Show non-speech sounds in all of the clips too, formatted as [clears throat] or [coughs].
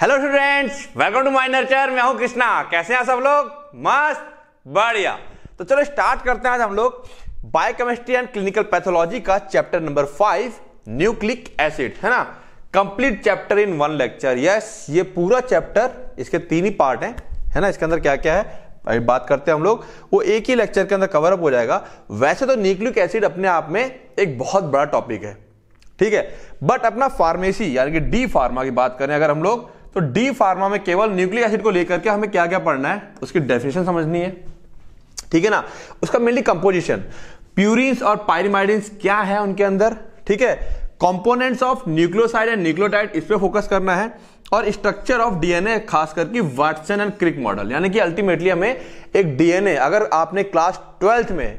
Hello students welcome to my nurture मैं हूं कृष्णा कैसे हैं सब लोग मस्त बढ़िया तो चलो स्टार्ट करते हैं आज हम लोग बायोकेमिस्ट्री एंड क्लिनिकल पैथोलॉजी का chapter number five nucleic acid है ना complete chapter in one lecture yes ये पूरा चैप्टर इसके तीन ही पार्ट है है ना इसके अंदर क्या क्या है बात करते हैं हम लोग वो एक ही लेक्चर के अंदर कवर अप हो जाएगा वैसे तो न्यूक्लिक एसिड अपने आप में एक बहुत बड़ा टॉपिक है ठीक है बट अपना फार्मेसी यानी कि डी फार्मा की बात करें अगर हम लोग तो डी फार्मा में केवल न्यूक्लिक एसिड को लेकर के हमें क्या क्या पढ़ना है उसकी डेफिनेशन समझनी है ठीक है ना उसका मेनली कंपोजिशन प्यूरिंस और पायरिमाइडिन्स क्या है उनके अंदर ठीक है components of nucleoside and nucleotide इस पर फोकस करना है और स्ट्रक्चर ऑफ डीएनए खास करके वाटसन एंड क्रिक मॉडल यानी कि अल्टीमेटली हमें एक डीएनए अगर आपने क्लास ट्वेल्थ में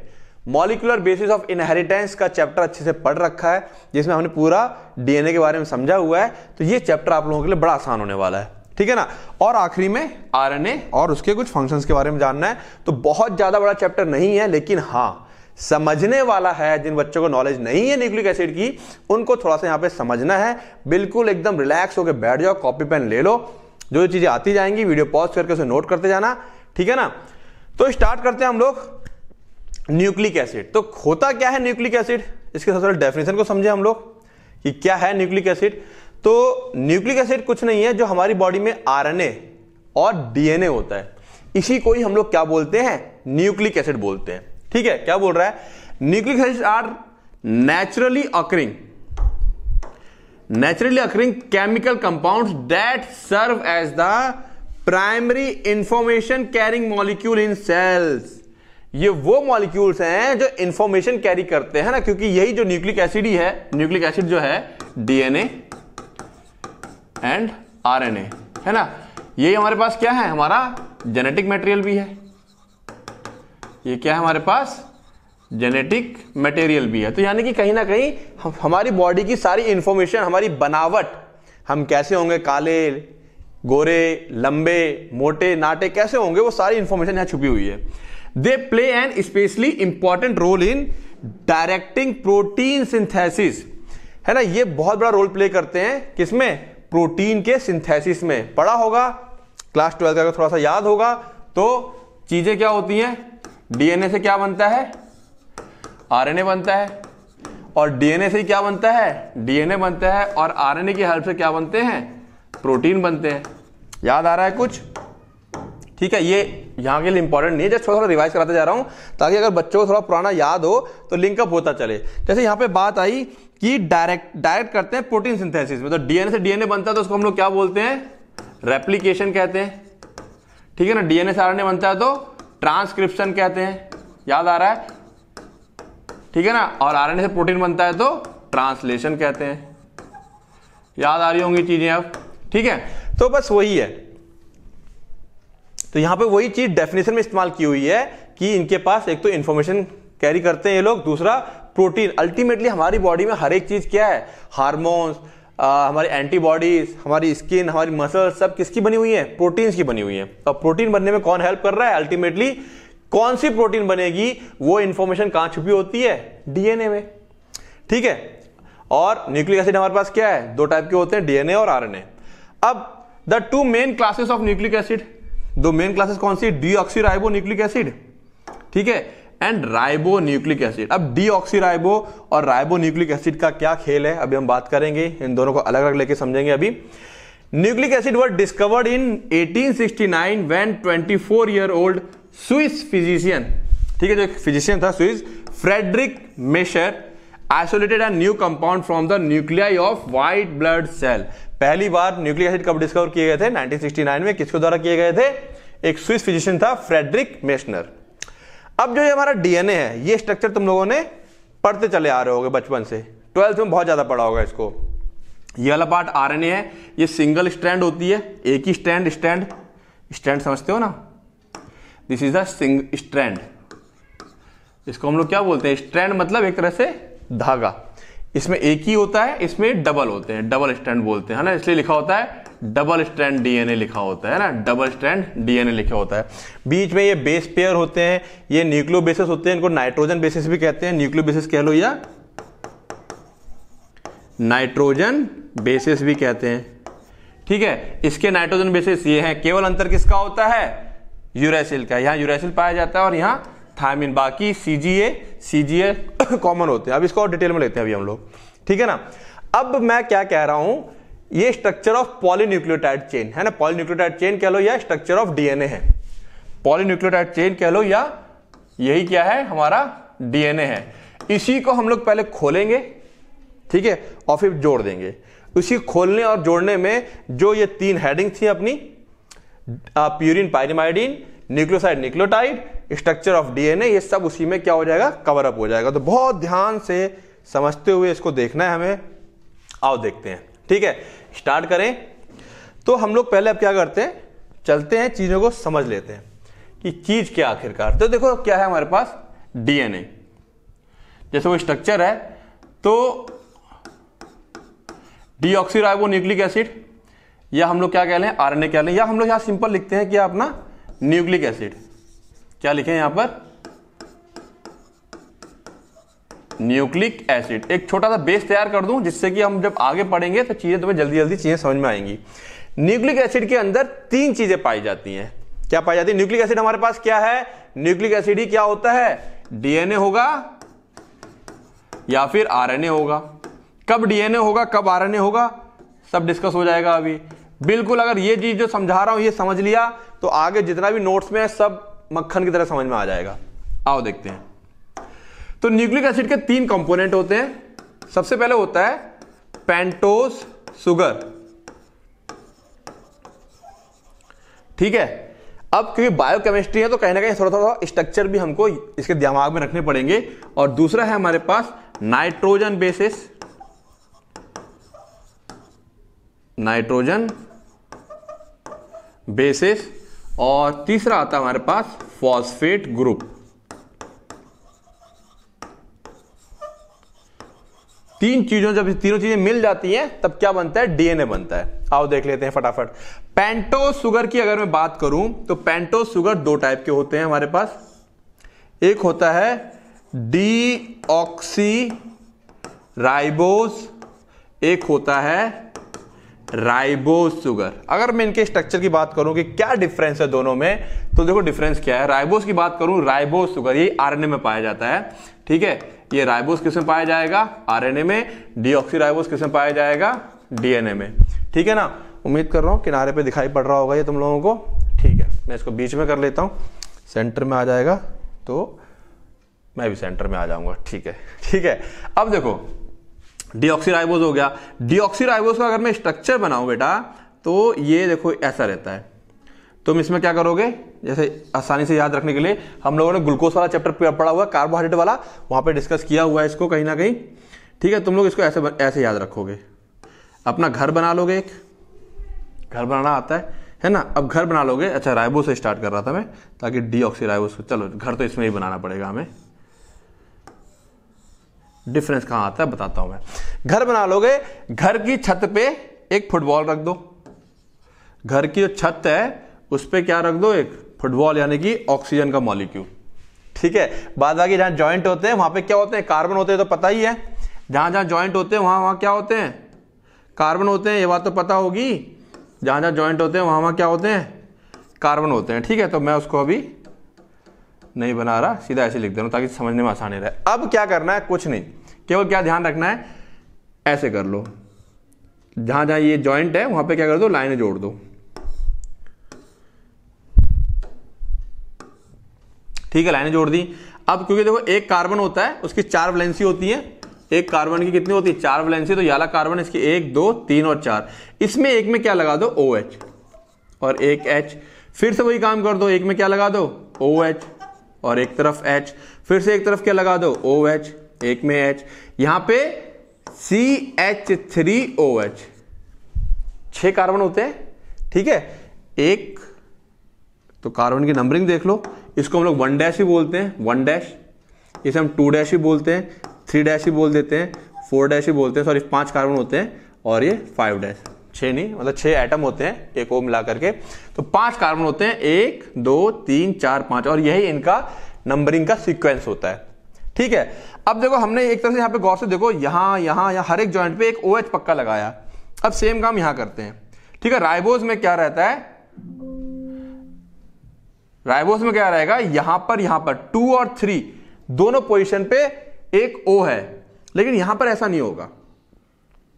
मॉलिकुलर बेसिस ऑफ इनहेरिटेंस का चैप्टर अच्छे से पढ़ रखा है जिसमें हमने पूरा डीएनए के बारे में समझा हुआ है तो ये चैप्टर आप लोगों के लिए बड़ा आसान होने वाला है ठीक है ना और आखिरी में आरएनए और उसके कुछ फंक्शंस के बारे में जानना है तो बहुत ज़्यादा बड़ा चैप्टर नहीं है लेकिन हाँ समझने वाला है जिन बच्चों को नॉलेज नहीं है न्यूक्लिक एसिड की उनको थोड़ा सा यहाँ पे समझना है बिल्कुल एकदम रिलैक्स होकर बैठ जाओ कॉपी पेन ले लो जो चीज़ें आती जाएंगी वीडियो पॉज करके उसे नोट करते जाना ठीक है ना तो स्टार्ट करते हैं हम लोग न्यूक्लिक एसिड तो होता क्या है न्यूक्लिक एसिड इसके सबसे डेफिनेशन को समझे हम लोग कि क्या है न्यूक्लिक एसिड तो न्यूक्लिक एसिड कुछ नहीं है जो हमारी बॉडी में आरएनए और डीएनए होता है इसी को ही हम लोग क्या बोलते हैं न्यूक्लिक एसिड बोलते हैं ठीक है क्या बोल रहा है nucleic acid are naturally occurring naturally occurring chemical compound that serve as the primary information carrying molecule in cells ये वो मॉलिक्यूल्स हैं जो इंफॉर्मेशन कैरी करते हैं ना क्योंकि यही जो न्यूक्लिक एसिड ही है न्यूक्लिक एसिड जो है डीएनए एंड आरएनए है ना ये हमारे पास क्या है हमारा जेनेटिक मटेरियल भी है ये क्या है हमारे पास जेनेटिक मटेरियल भी है तो यानी कि कहीं ना कहीं हमारी बॉडी की सारी इंफॉर्मेशन हमारी बनावट हम कैसे होंगे काले गोरे लंबे मोटे नाटे कैसे होंगे वो सारी इंफॉर्मेशन यहां छुपी हुई है they play an especially important role in directing protein synthesis है ना ये बहुत बड़ा रोल प्ले करते हैं किसमें प्रोटीन के सिंथेसिस में पढ़ा होगा क्लास ट्वेल्थ का थोड़ा सा याद होगा तो चीजें क्या होती हैं डीएनए से क्या बनता है आरएनए बनता है और डीएनए से क्या बनता है डीएनए बनता है और आरएनए की हेल्प से क्या बनते हैं प्रोटीन बनते हैं याद आ रहा है कुछ ठीक है ये यहाँ के लिए इंपॉर्टेंट नहीं है जस्ट थोड़ा थोड़ा रिवाइज कराते जा रहा हूँ ताकि अगर बच्चों को थोड़ा पुराना याद हो तो लिंकअप होता चले जैसे यहाँ पे बात आई कि डायरेक्ट डायरेक्ट करते हैं प्रोटीन सिंथेसिस में तो डीएनए से डीएनए बनता है तो उसको हम लोग क्या बोलते हैं रेप्लीकेशन कहते हैं ठीक है ना डीएनए से आरएनए बनता है तो ट्रांसक्रिप्शन कहते हैं याद आ रहा है ठीक है ना और आरएनए से प्रोटीन बनता है तो ट्रांसलेशन कहते हैं याद आ रही होंगी चीजें अब ठीक है तो बस वही है तो यहां पे वही चीज डेफिनेशन में इस्तेमाल की हुई है कि इनके पास एक तो इन्फॉर्मेशन कैरी करते हैं ये लोग दूसरा प्रोटीन अल्टीमेटली हमारी बॉडी में हर एक चीज क्या है हार्मोन्स हमारी एंटीबॉडीज हमारी स्किन हमारी मसल सब किसकी बनी हुई है प्रोटीन्स की बनी हुई है तो प्रोटीन बनने में कौन हेल्प कर रहा है अल्टीमेटली कौन सी प्रोटीन बनेगी वो इंफॉर्मेशन कहां छुपी होती है डीएनए में ठीक है और न्यूक्लिक एसिड हमारे पास क्या है दो टाइप के होते हैं डीएनए और आरएनए अब the two main classes of nucleic acid दो मेन क्लासेस कौन सी ऑक्सी राइबो न्यूक्लिक एसिड ठीक है एंड राइबो न्यूक्लिक एसिड अब ऑक्सी राइबो और राइबो न्यूक्लिक एसिड का क्या खेल है अभी हम बात करेंगे इन दोनों को अलग अलग लेके समझेंगे अभी nucleic acid were discovered in 1869 when 24 year old Swiss physician ठीक है जो एक फिजिशियन था Swiss Friedrich Miescher isolated a new compound from the nuclei of white blood cell पहली बार न्यूक्लिक एसिड कब डिस्कवर किए गए थे 1969 में किसके द्वारा किए गए थे एक स्विस फिजिशियन था फ्रेडरिक मेशनर अब जो ये हमारा डीएनए है ये स्ट्रक्चर तुम लोगों ने पढ़ते चले आ रहे हो बचपन से ट्वेल्थ में बहुत ज्यादा पढ़ा होगा इसको ये वाला पार्ट आरएनए है ये सिंगल स्ट्रैंड होती है एक ही स्ट्रैंड स्ट्रैंड स्ट्रैंड समझते हो ना दिस इज द स्ट्रैंड इसको हम लोग क्या बोलते हैं स्ट्रैंड मतलब एक तरह से धागा इसमें एक ही होता है इसमें डबल होते हैं डबल स्टैंड बोलते हैं ना इसलिए लिखा होता है डबल स्टैंड डीएनए लिखा होता है ना डबल स्टैंड डीएनए लिखा होता है बीच में ये बेस पेयर होते हैं ये न्यूक्लियो बेसिस होते हैं इनको नाइट्रोजन बेसिस भी कहते हैं न्यूक्लियो बेसिस कह लो या नाइट्रोजन बेसिस भी कहते हैं ठीक है इसके नाइट्रोजन बेसिस ये हैं केवल अंतर किसका होता है यूरेसिल का यहां यूरेसिल पाया जाता है और यहां थायमिन बाकी सीजीए सीजीए कॉमन होते हैं अब इसको और डिटेल में लेते हैं अभी हम लोग ठीक है ना अब मैं क्या कह रहा हूं ये स्ट्रक्चर ऑफ पॉलीन्यूक्लियोटाइड चेन है ना पॉलीन्यूक्लियोटाइड चेन कह लो या स्ट्रक्चर ऑफ डीएनए है पॉलीन्यूक्लियोटाइड चेन कह लो या यही क्या है हमारा डीएनए है इसी को हम लोग पहले खोलेंगे ठीक है और फिर जोड़ देंगे उसी खोलने और जोड़ने में जो ये तीन हेडिंग थी अपनी purine pyrimidine nucleoside nucleotide structure of DNA ये सब उसी में क्या हो जाएगा कवर अप हो जाएगा तो बहुत ध्यान से समझते हुए इसको देखना है हमें आओ देखते हैं ठीक है स्टार्ट करें तो हम लोग पहले अब क्या करते हैं चलते हैं चीज़ों को समझ लेते हैं कि चीज़ क्या आखिरकार तो देखो क्या है हमारे पास डीएनए जैसे वो स्ट्रक्चर है तो डीऑक्सीराइबो न्यूक्लिक एसिड या हम लोग क्या कह लें आर कह लें या हम लोग यहाँ सिंपल लिखते हैं कि अपना न्यूक्लिक एसिड क्या लिखे यहां पर न्यूक्लिक एसिड एक छोटा सा बेस तैयार कर दूं जिससे कि हम जब आगे पढ़ेंगे तो चीजें तुम्हें जल्दी जल्दी चीजें समझ में आएंगी न्यूक्लिक एसिड के अंदर तीन चीजें पाई जाती हैं क्या पाई जाती है न्यूक्लिक एसिड हमारे पास क्या है न्यूक्लिक एसिड ही क्या होता है डीएनए होगा या फिर आरएनए होगा कब डीएनए होगा कब आरएनए होगा सब डिस्कस हो जाएगा अभी बिल्कुल अगर ये चीज जो समझा रहा हूं ये समझ लिया तो आगे जितना भी नोट्स में है सब मक्खन की तरह समझ में आ जाएगा आओ देखते हैं तो न्यूक्लिक एसिड के तीन कंपोनेंट होते हैं सबसे पहले होता है पेंटोस सुगर ठीक है अब क्योंकि बायोकेमिस्ट्री है तो कहीं ना कहीं थोड़ा थोड़ा स्ट्रक्चर भी हमको इसके दिमाग में रखने पड़ेंगे और दूसरा है हमारे पास नाइट्रोजन बेसिस नाइट्रोजन बेसिस और तीसरा आता है हमारे पास फॉस्फेट ग्रुप तीन चीजों जब तीनों चीजें मिल जाती हैं तब क्या बनता है डीएनए बनता है आओ देख लेते हैं फटाफट पेंटो सुगर की अगर मैं बात करूं तो पेंटो सुगर दो टाइप के होते हैं हमारे पास एक होता है डी ऑक्सी राइबोस एक होता है राइबो सुगर अगर मैं इनके स्ट्रक्चर की बात करूं कि क्या डिफरेंस है दोनों में तो देखो डिफरेंस क्या है राइबोस की बात करूं राइबो सुगर ये आरएनए में पाया जाता है ठीक है ये राइबोस किस में पाया जाएगा आरएनए में डीऑक्सी राइबोस किस में पाया जाएगा डीएनए में ठीक है ना उम्मीद कर रहा हूँ किनारे पर दिखाई पड़ रहा होगा ये तुम लोगों को ठीक है मैं इसको बीच में कर लेता हूँ सेंटर में आ जाएगा तो मैं भी सेंटर में आ जाऊंगा ठीक है ठीक है अब देखो डीऑक्सीराइबोज हो गया डीऑक्सीराइबोज का अगर मैं स्ट्रक्चर बनाऊं बेटा तो ये देखो ऐसा रहता है तुम इसमें क्या करोगे जैसे आसानी से याद रखने के लिए हम लोगों ने ग्लूकोज वाला चैप्टर पढ़ा हुआ कार्बोहाइड्रेट वाला वहां पर डिस्कस किया हुआ है इसको कहीं ना कहीं ठीक है तुम लोग इसको ऐसे ऐसे याद रखोगे अपना घर बना लोगे एक घर बनाना आता है है ना अब घर बना लोगे अच्छा राइबो से स्टार्ट कर रहा था मैं ताकि डी ऑक्सी राइबोस चलो घर तो इसमें ही बनाना पड़ेगा हमें डिफरेंस कहां आता है बताता हूं मैं घर बना लोगे घर की छत पे एक फुटबॉल रख दो घर की जो छत है उस पर क्या रख दो एक फुटबॉल यानी कि ऑक्सीजन का मॉलिक्यूल ठीक है बाद बाकी जहां ज्वाइंट होते हैं वहां पे क्या होते हैं कार्बन होते हैं तो पता ही है जहां जहां ज्वाइंट होते हैं वहां वहां क्या होते हैं कार्बन होते हैं ये बात तो पता होगी जहां जहां ज्वाइंट होते हैं वहां वहां क्या होते हैं कार्बन होते हैं ठीक है तो मैं उसको अभी नहीं बना रहा सीधा ऐसे लिख दे रहा हूँ ताकि समझने में आसानी रहे अब क्या करना है कुछ नहीं केवल क्या ध्यान रखना है ऐसे कर लो जहां जहां ये जॉइंट है वहां पे क्या कर दो लाइन जोड़ दो ठीक है लाइन जोड़ दी अब क्योंकि देखो एक कार्बन होता है उसकी चार वैलेंसी होती है एक कार्बन की कितनी होती है चार वैलेंसी तो याला कार्बन इसकी एक दो तीन और चार इसमें एक में क्या लगा दो ओ OH, और एक एच फिर से वही काम कर दो एक में क्या लगा दो ओ OH, और एक तरफ H फिर से एक तरफ क्या लगा दो ओ OH एक में H यहां पे C H three O H छह कार्बन होते हैं ठीक है एक तो कार्बन की नंबरिंग देख लो इसको हम लोग वन डैश ही बोलते हैं वन डैश इसे हम टू डैश ही बोलते हैं थ्री डैश ही बोल देते हैं फोर डैश ही बोलते हैं सॉरी पांच कार्बन होते हैं और ये फाइव डैश छह नहीं मतलब छह एटम होते हैं एक को मिला करके तो पांच कार्बन होते हैं एक दो तीन चार पांच और यही इनका नंबरिंग का सीक्वेंस होता है ठीक है अब देखो हमने एक तरह से यहां पे गौर से देखो यहां यहां यहां हर एक जॉइंट पे एक ओ OH पक्का लगाया अब सेम काम यहां करते हैं ठीक है राइबोज में क्या रहता है राइबोज में क्या रहेगा यहां पर यहां पर टू और थ्री दोनों पोजिशन पे एक ओ है लेकिन यहां पर ऐसा नहीं होगा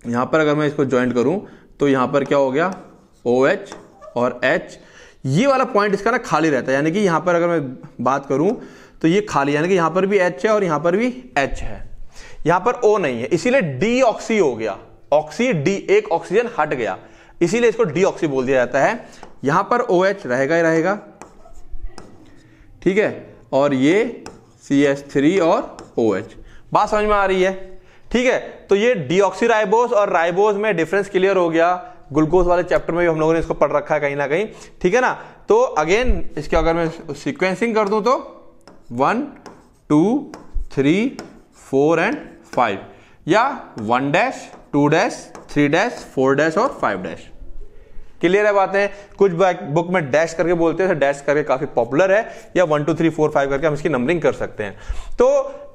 यहां पर अगर मैं इसको ज्वाइंट करूं तो यहां पर क्या हो गया ओ OH और एच ये वाला पॉइंट इसका ना खाली रहता है यानी कि यहां पर अगर मैं बात करूं तो ये खाली यानी कि यहां पर भी एच है और यहां पर भी एच है यहां पर ओ नहीं है इसीलिए डी ऑक्सी हो गया ऑक्सी डी एक ऑक्सीजन हट गया इसीलिए इसको डी ऑक्सी बोल दिया जाता है यहां पर ओ OH रहेगा ही रहेगा ठीक है और ये सी एच थ्री और ओ OH बात समझ में आ रही है ठीक है तो ये डीऑक्सीराइबोस और राइबोस में डिफरेंस क्लियर हो गया ग्लूकोज वाले चैप्टर में भी हम लोगों ने इसको पढ़ रखा है कहीं ना कहीं ठीक है ना तो अगेन इसके अगर मैं सिक्वेंसिंग कर दूं तो one two three four and five या one dash two dash three dash four dash और फाइव डैश क्लियर है बातें कुछ बुक में डैश करके बोलते हैं डैश तो करके काफी पॉपुलर है या one two three four five करके हम इसकी नंबरिंग कर सकते हैं तो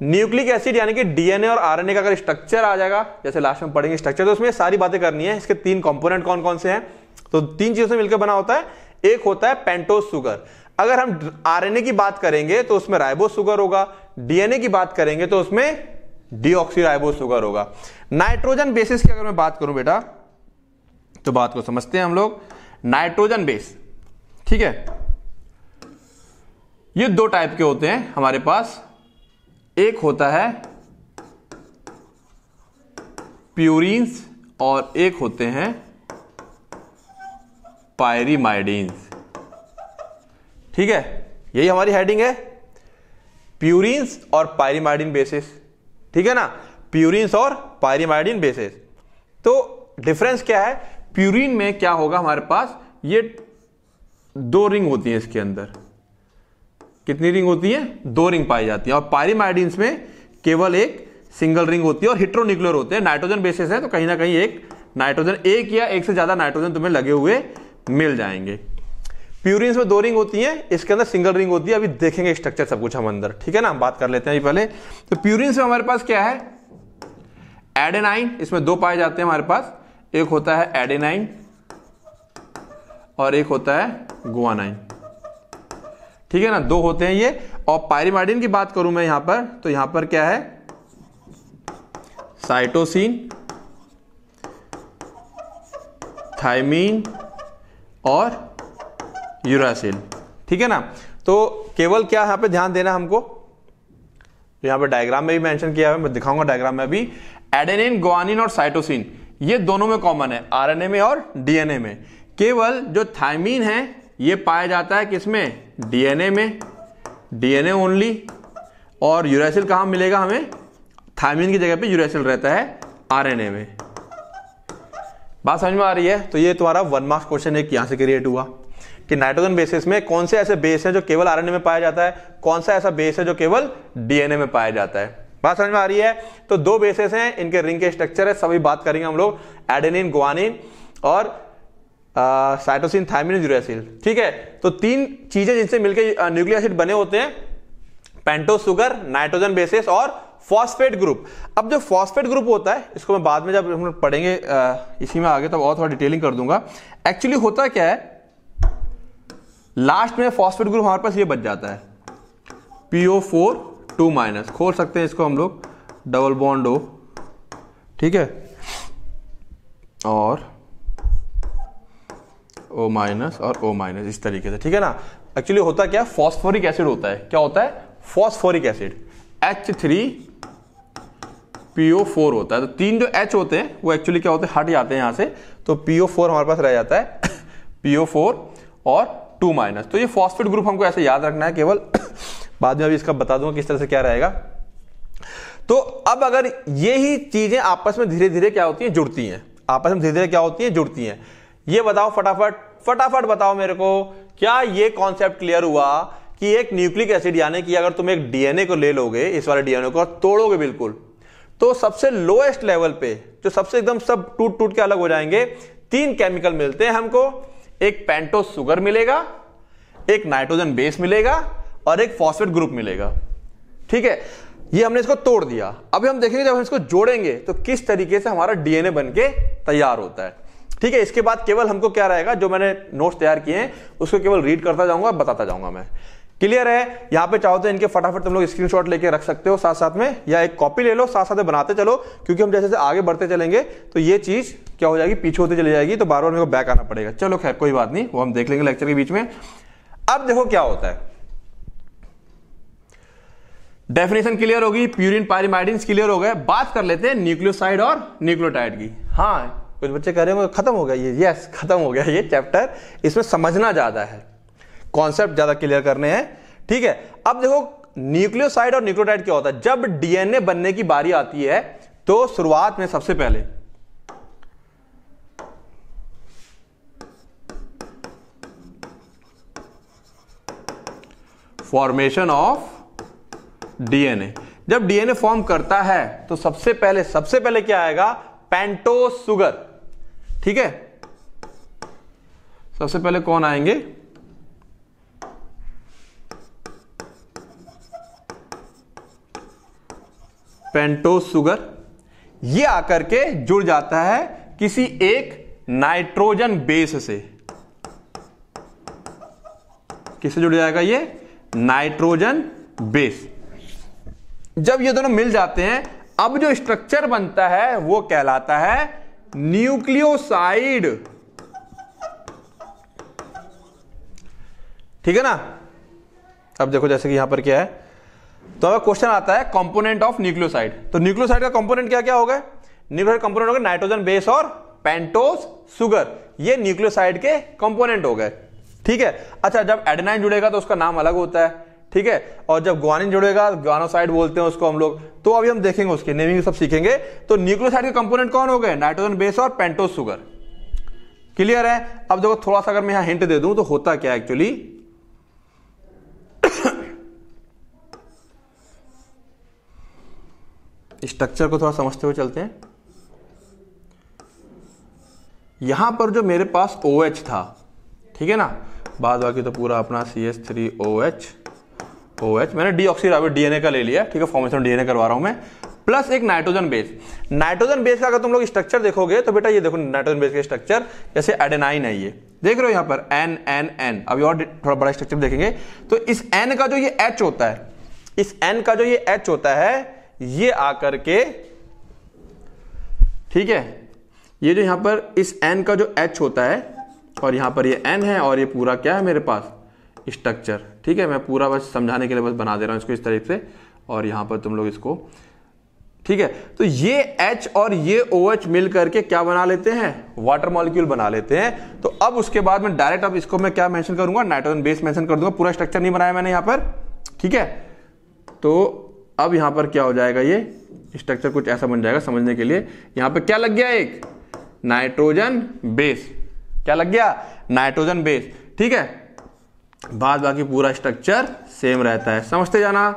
न्यूक्लिक एसिड यानी कि डीएनए और आरएनए का अगर स्ट्रक्चर आ जाएगा जैसे लास्ट में पढ़ेंगे स्ट्रक्चर तो उसमें सारी बातें करनी है इसके तीन कॉम्पोनेंट कौन कौन से हैं तो तीन चीजों से मिलकर बना होता है एक होता है पेंटोस सुगर अगर हम आरएनए की बात करेंगे तो उसमें राइबो सुगर होगा डीएनए की बात करेंगे तो उसमें डीऑक्सीराइबोस सुगर होगा नाइट्रोजन बेसिस की अगर मैं बात करूं बेटा तो बात को समझते हैं हम लोग नाइट्रोजन बेस ठीक है ये दो टाइप के होते हैं हमारे पास एक होता है प्यूरिन्स और एक होते हैं पायरीमाइडिन्स ठीक है यही हमारी हेडिंग है प्यूरिन्स और पायरीमाइडिन बेसिस ठीक है ना प्यूरिन्स और पायरीमाइडिन बेसिस तो डिफरेंस क्या है प्यूरिन में क्या होगा हमारे पास ये दो रिंग होती है इसके अंदर कितनी रिंग होती है दो रिंग पाई जाती है और पायरीमाइडिन्स में केवल एक सिंगल रिंग होती है और हिट्रोन्यूक्लियर होते हैं नाइट्रोजन बेसिस है तो कहीं ना कहीं एक नाइट्रोजन एक या एक से ज्यादा नाइट्रोजन तुम्हें लगे हुए मिल जाएंगे प्यूरिन्स में दो रिंग होती है इसके अंदर सिंगल रिंग होती है अभी देखेंगे स्ट्रक्चर सब कुछ हम अंदर ठीक है ना बात कर लेते हैं अभी पहले तो प्यूरिन में हमारे पास क्या है एडेनाइन इसमें दो पाए जाते हैं हमारे पास एक होता है एडेनाइन और एक होता है गुआनाइन ठीक है ना दो होते हैं ये और पायरिमाइडिन की बात करूं मैं यहां पर तो यहां पर क्या है साइटोसिन थाइमीन और यूरासिल ठीक है ना तो केवल क्या यहां पे ध्यान देना हमको तो यहां पे डायग्राम में भी मेंशन किया है मैं दिखाऊंगा डायग्राम में अभी एडेनिन गुआनिन और साइटोसिन ये दोनों में कॉमन है आरएनए में और डीएनए में केवल जो थायमीन है ये पाया जाता है किसमें डीएनए में डीएनए ओनली और यूरेसिल कहाँ मिलेगा हमें थायमीन की जगह पे यूरेसिल रहता है आरएनए में बात समझ में आ रही है तो ये तुम्हारा वन मार्क्स क्वेश्चन एक यहाँ से क्रिएट हुआ कि नाइट्रोजन बेसिस में कौन से ऐसे बेस है जो केवल आरएनए में पाया जाता है कौन सा ऐसा बेस है जो केवल डीएनए में पाया जाता है बात समझ में आ रही है तो दो बेसिस हैं इनके रिंग के स्ट्रक्चर है सभी बात करेंगे हम लोग एडेनिन ग्वानिन और साइटोसिन थायमिन यूरासिल ठीक है तो तीन चीजें जिनसे मिलकर न्यूक्लिक एसिड बने होते हैं पेंटो सुगर नाइट्रोजन बेसिस और फॉस्फेट ग्रुप अब जो फॉस्फेट ग्रुप होता है इसको मैं बाद में जब हम लोग पढ़ेंगे इसी में आगे तब तो और थोड़ा डिटेलिंग कर दूंगा एक्चुअली होता क्या है लास्ट में फॉस्फेट ग्रुप हमारे पास ये बच जाता है पीओ फोर टू माइनस खोल सकते हैं इसको हम लोग डबल बॉन्ड ओ ठीक है और ओ माइनस और ओ माइनस इस तरीके से ठीक है ना एक्चुअली होता क्या फॉस्फोरिक एसिड होता है क्या होता है phosphoric acid H three P O four होता है तो तीन जो एच होते हैं वो एक्चुअली क्या होते हैं हट जाते हैं यहां से तो पीओ फोर हमारे पास रह जाता है पीओ फोर और टू माइनस तो ये फॉस्फेट ग्रुप हमको ऐसे याद रखना है केवल बाद में अभी इसका बता दूंगा किस तरह से क्या रहेगा तो अब अगर ये ही चीजें आपस में धीरे धीरे क्या होती हैं जुड़ती हैं आपस में धीरे धीरे क्या होती हैं जुड़ती हैं ये बताओ फटाफट फटाफट बताओ मेरे को क्या ये कॉन्सेप्ट क्लियर हुआ कि एक न्यूक्लिक एसिड यानी कि अगर तुम एक डीएनए को ले लोगे इस वाले डीएनए को तोड़ोगे बिल्कुल तो सबसे लोएस्ट लेवल पे जो सबसे एकदम सब टूट टूट के अलग हो जाएंगे तीन केमिकल मिलते हैं हमको एक पेंटोस सुगर मिलेगा एक नाइट्रोजन बेस मिलेगा और एक फॉस्फेट ग्रुप मिलेगा ठीक है ये हमने इसको तोड़ दिया अभी हम देखेंगे जब हम इसको जोड़ेंगे तो किस तरीके से हमारा डीएनए बन के तैयार होता है ठीक है इसके बाद केवल हमको क्या रहेगा जो मैंने नोट्स तैयार किए हैं उसको केवल रीड करता जाऊंगा बताता जाऊंगा मैं क्लियर है यहां पे चाहो तो इनके फटाफट तुम लोग स्क्रीनशॉट लेके रख सकते हो साथ साथ में या एक कॉपी ले लो साथ साथ बनाते चलो क्योंकि हम जैसे जैसे आगे बढ़ते चलेंगे तो ये चीज क्या हो जाएगी पीछे होती चली जाएगी तो बार बार मेरे को बैक आना पड़ेगा चलो खैर कोई बात नहीं वो हम देख लेंगे लेक्चर के बीच में अब देखो क्या होता है डेफिनेशन क्लियर होगी प्यूरिन पायरिमाइडिन क्लियर हो गए बात कर लेते हैं न्यूक्लियोसाइड और न्यूक्लियोटाइड की हाँ कुछ बच्चे कह रहे हैं खत्म हो गया ये यस खत्म हो गया ये चैप्टर इसमें समझना ज़्यादा है कॉन्सेप्ट ज़्यादा क्लियर करने हैं ठीक है अब देखो न्यूक्लियोसाइड और न्यूक्लियोटाइड क्या होता है जब डीएनए बनने की बारी आती है तो शुरुआत में सबसे पहले फॉर्मेशन ऑफ डीएनए जब डीएनए फॉर्म करता है तो सबसे पहले सबसे पहले क्या आएगा पेंटोस सुगर ठीक है सबसे पहले कौन आएंगे पेंटोस सुगर ये आकर के जुड़ जाता है किसी एक नाइट्रोजन बेस से किससे जुड़ जाएगा ये नाइट्रोजन बेस जब ये दोनों मिल जाते हैं अब जो स्ट्रक्चर बनता है वो कहलाता है न्यूक्लियोसाइड ठीक है ना अब देखो जैसे कि यहां पर क्या है तो अब क्वेश्चन आता है कंपोनेंट ऑफ न्यूक्लियोसाइड तो न्यूक्लियोसाइड का कंपोनेंट क्या क्या होगा न्यूक्लियोसाइड कंपोनेंट होगा नाइट्रोजन बेस और पेंटोस सुगर ये न्यूक्लियोसाइड के कंपोनेंट हो गए ठीक है अच्छा जब एडेनाइन जुड़ेगा तो उसका नाम अलग होता है ठीक है और जब ग्वानिन जुड़ेगा ग्वानोसाइड बोलते हैं उसको हम लोग तो अभी हम देखेंगे उसके नेमिंग सब सीखेंगे तो न्यूक्लियोसाइड के कंपोनेंट कौन हो गए नाइट्रोजन बेस और पेंटोज सुगर क्लियर है अब देखो थोड़ा सा अगर मैं यहां हिंट दे दूं तो होता क्या एक्चुअली स्ट्रक्चर [coughs] को थोड़ा समझते हुए चलते हैं यहां पर जो मेरे पास ओ OH था ठीक है ना बाद बाकी तो पूरा अपना C S three O H O H मैंने डी ऑक्सीराइबो डीएनए का ले लिया ठीक है फॉर्मेशन डीएनए करवा रहा हूँ मैं प्लस एक नाइट्रोजन बेस नाइट्रोजन बेस का अगर तुम लोग स्ट्रक्चर देखोगे तो बेटा ये देखो नाइट्रोजन बेस का स्ट्रक्चर जैसे एडेनाइन है ये देख रहे हो यहाँ पर एन एन एन अभी और थोड़ा बड़ा स्ट्रक्चर देखेंगे तो इस एन का जो ये एच होता है इस एन का जो ये एच होता है ये आकर के ठीक है ये जो यहाँ पर इस एन का जो एच होता है और यहाँ पर ये एन है और ये पूरा क्या है मेरे पास स्ट्रक्चर ठीक है मैं पूरा बस समझाने के लिए बस बना दे रहा हूँ इसको इस तरीके से और यहाँ पर तुम लोग इसको ठीक है तो ये एच और ये ओ OH मिल करके क्या बना लेते हैं वाटर मॉलिक्यूल बना लेते हैं तो अब उसके बाद में डायरेक्ट अब इसको मैं क्या मेंशन करूंगा नाइट्रोजन बेस मेंशन कर दूंगा पूरा स्ट्रक्चर नहीं बनाया मैंने यहां पर ठीक है तो अब यहां पर क्या हो जाएगा ये स्ट्रक्चर कुछ ऐसा बन जाएगा समझने के लिए यहां पर क्या लग गया एक नाइट्रोजन बेस क्या लग गया नाइट्रोजन बेस ठीक है बाद बाकी पूरा स्ट्रक्चर सेम रहता है समझते जाना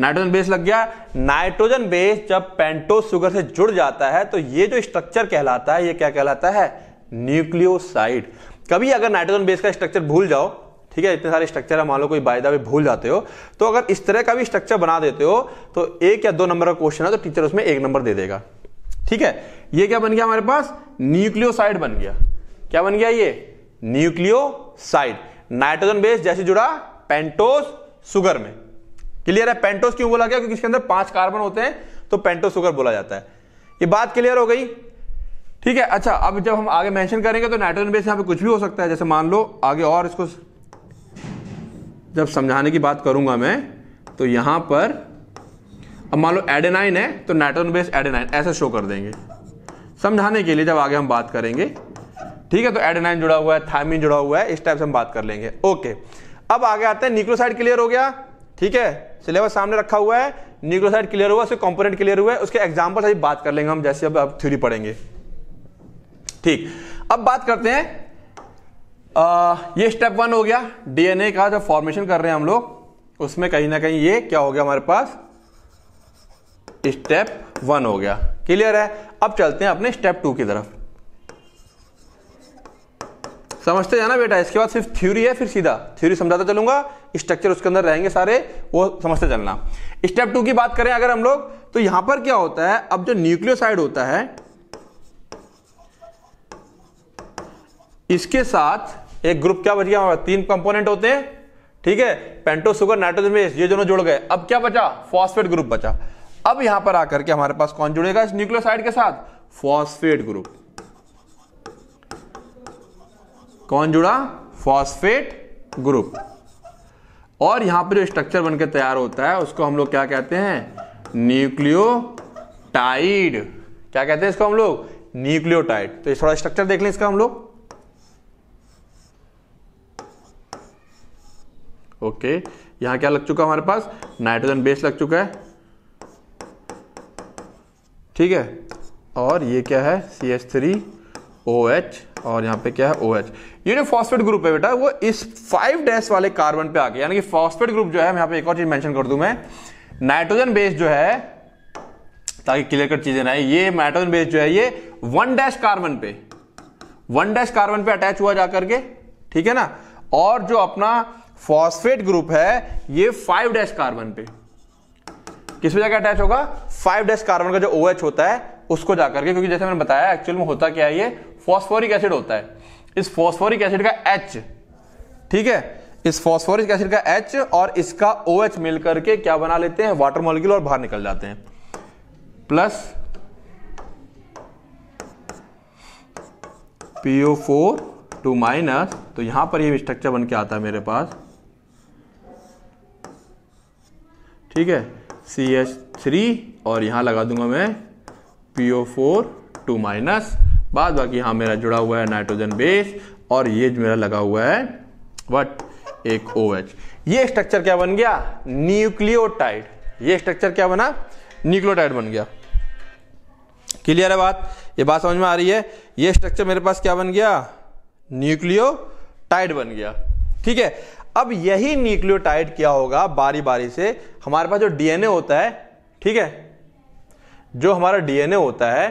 नाइट्रोजन बेस लग गया नाइट्रोजन बेस जब पेंटो सुगर से जुड़ जाता है तो ये जो स्ट्रक्चर कहलाता है ये क्या कहलाता है न्यूक्लियोसाइड कभी अगर नाइट्रोजन बेस का स्ट्रक्चर भूल जाओ ठीक है इतने सारे स्ट्रक्चर है मान लो कोई बायदा भी भूल जाते हो तो अगर इस तरह का भी स्ट्रक्चर बना देते हो तो एक या दो नंबर का क्वेश्चन है तो टीचर उसमें एक नंबर दे देगा ठीक है ये क्या बन गया हमारे पास न्यूक्लियोसाइड बन गया क्या बन गया ये न्यूक्लियोसाइड नाइट्रोजन बेस जैसे जुड़ा पेंटोस सुगर में क्लियर है पेंटोस क्यों बोला गया क्योंकि इसके अंदर पांच कार्बन होते हैं तो पेंटोस सुगर बोला जाता है ये बात क्लियर हो गई ठीक है अच्छा अब जब हम आगे मेंशन करेंगे तो नाइट्रोजन बेस यहां पे कुछ भी हो सकता है जैसे मान लो आगे और इसको जब समझाने की बात करूंगा मैं तो यहां पर अब मान लो एडेनाइन है तो नाइट्रोजन बेस एडेनाइन ऐसा शो कर देंगे समझाने के लिए जब आगे हम बात करेंगे ठीक है तो एडेनाइन जुड़ा हुआ है थायमिन जुड़ा हुआ है इस टाइप से हम बात कर लेंगे ओके अब आगे आते हैं न्यूक्लियोसाइड क्लियर हो गया ठीक है सिलेबस सामने रखा हुआ है न्यूक्लियोसाइड क्लियर हुआ उसके कंपोनेंट क्लियर हुआ है उसके एग्जाम्पल से बात कर लेंगे हम जैसे अब अब थ्योरी पढ़ेंगे ठीक अब बात करते हैं आ, ये स्टेप वन हो गया डीएनए का जो फॉर्मेशन कर रहे हैं हम लोग उसमें कहीं ना कहीं ये क्या हो गया हमारे पास स्टेप वन हो गया क्लियर है अब चलते हैं अपने स्टेप टू की तरफ समझते जाना बेटा इसके बाद सिर्फ थ्योरी है फिर सीधा थ्योरी समझाता चलूंगा स्ट्रक्चर उसके अंदर रहेंगे सारे वो समझते चलना स्टेप टू की बात करें अगर हम लोग तो यहां पर क्या होता है अब जो न्यूक्लियोसाइड होता है इसके साथ एक ग्रुप क्या बच गया हमारा तीन कंपोनेंट होते हैं ठीक है पेंटो सुगर नाइट्रोजन बेस ये दोनों जुड़ गए अब क्या बचा फॉस्फेट ग्रुप बचा अब यहां पर आकर के हमारे पास कौन जुड़ेगा इस न्यूक्लियोसाइड के साथ फॉस्फेट ग्रुप कौन जुड़ा फॉस्फेट ग्रुप और यहां पर जो स्ट्रक्चर बनकर तैयार होता है उसको हम लोग क्या कहते हैं न्यूक्लियोटाइड क्या कहते हैं इसको हम लोग न्यूक्लियोटाइड तो थोड़ा स्ट्रक्चर देख लें इसका हम लोग ओके यहां क्या लग चुका हमारे पास नाइट्रोजन बेस लग चुका है ठीक है और ये क्या है C H three O H और यहाँ पे क्या है ओ OH. ये जो फॉस्फेट ग्रुप है बेटा वो इस फाइव डैश वाले कार्बन पे आके यानी कि फॉस्फेट ग्रुप जो है मैं यहाँ पे एक और चीज मेंशन कर दू मैं नाइट्रोजन बेस जो है ताकि क्लियर कट चीजें ना ये नाइट्रोजन बेस जो है ये वन डैश कार्बन पे वन डैश कार्बन पे अटैच हुआ जाकर के ठीक है ना और जो अपना फॉस्फेट ग्रुप है ये फाइव डैश कार्बन पे किस पे जाकर अटैच होगा फाइव डैश कार्बन का जो ओ OH होता है उसको जाकर के क्योंकि जैसे मैंने बताया एक्चुअल में होता क्या है ये फॉस्फोरिक एसिड होता है इस फॉस्फोरिक एसिड का एच ठीक है इस फॉस्फोरिक एसिड का एच और इसका ओ OH मिलकर के क्या बना लेते हैं वाटर मॉलिक्यूल और बाहर निकल जाते हैं plus P O four two minus तो यहां पर ये स्ट्रक्चर बन के आता है मेरे पास ठीक है सी एच थ्री और यहां लगा दूंगा मैं पीओ फोर टू माइनस बाद बाकी यहाँ मेरा जुड़ा हुआ है नाइट्रोजन बेस और ये मेरा लगा हुआ है वट एक ओ OH. ये स्ट्रक्चर क्या बन गया न्यूक्लियोटाइड ये स्ट्रक्चर क्या बना न्यूक्लियोटाइड बन गया क्लियर है बात ये बात समझ में आ रही है ये स्ट्रक्चर मेरे पास क्या बन गया न्यूक्लियोटाइड बन गया ठीक है अब यही न्यूक्लियोटाइड क्या होगा बारी बारी से हमारे पास जो डीएनए होता है ठीक है जो हमारा डीएनए होता है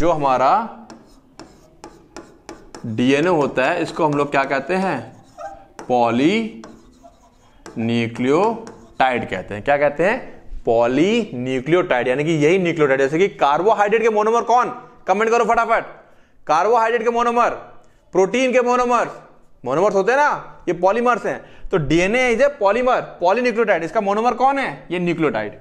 जो हमारा डीएनए होता है इसको हम लोग क्या कहते हैं पॉली न्यूक्लियोटाइड कहते हैं क्या कहते हैं पॉली न्यूक्लियोटाइड यानी कि यही न्यूक्लियोटाइड जैसे कि कार्बोहाइड्रेट के मोनोमर कौन कमेंट करो फटाफट कार्बोहाइड्रेट के मोनोमर प्रोटीन के मोनोमर मोनोमर्स होते हैं ना ये पॉलीमर्स हैं तो DNA is a polymer polynucleotide इसका मोनोमर कौन है ये न्यूक्लियोटाइड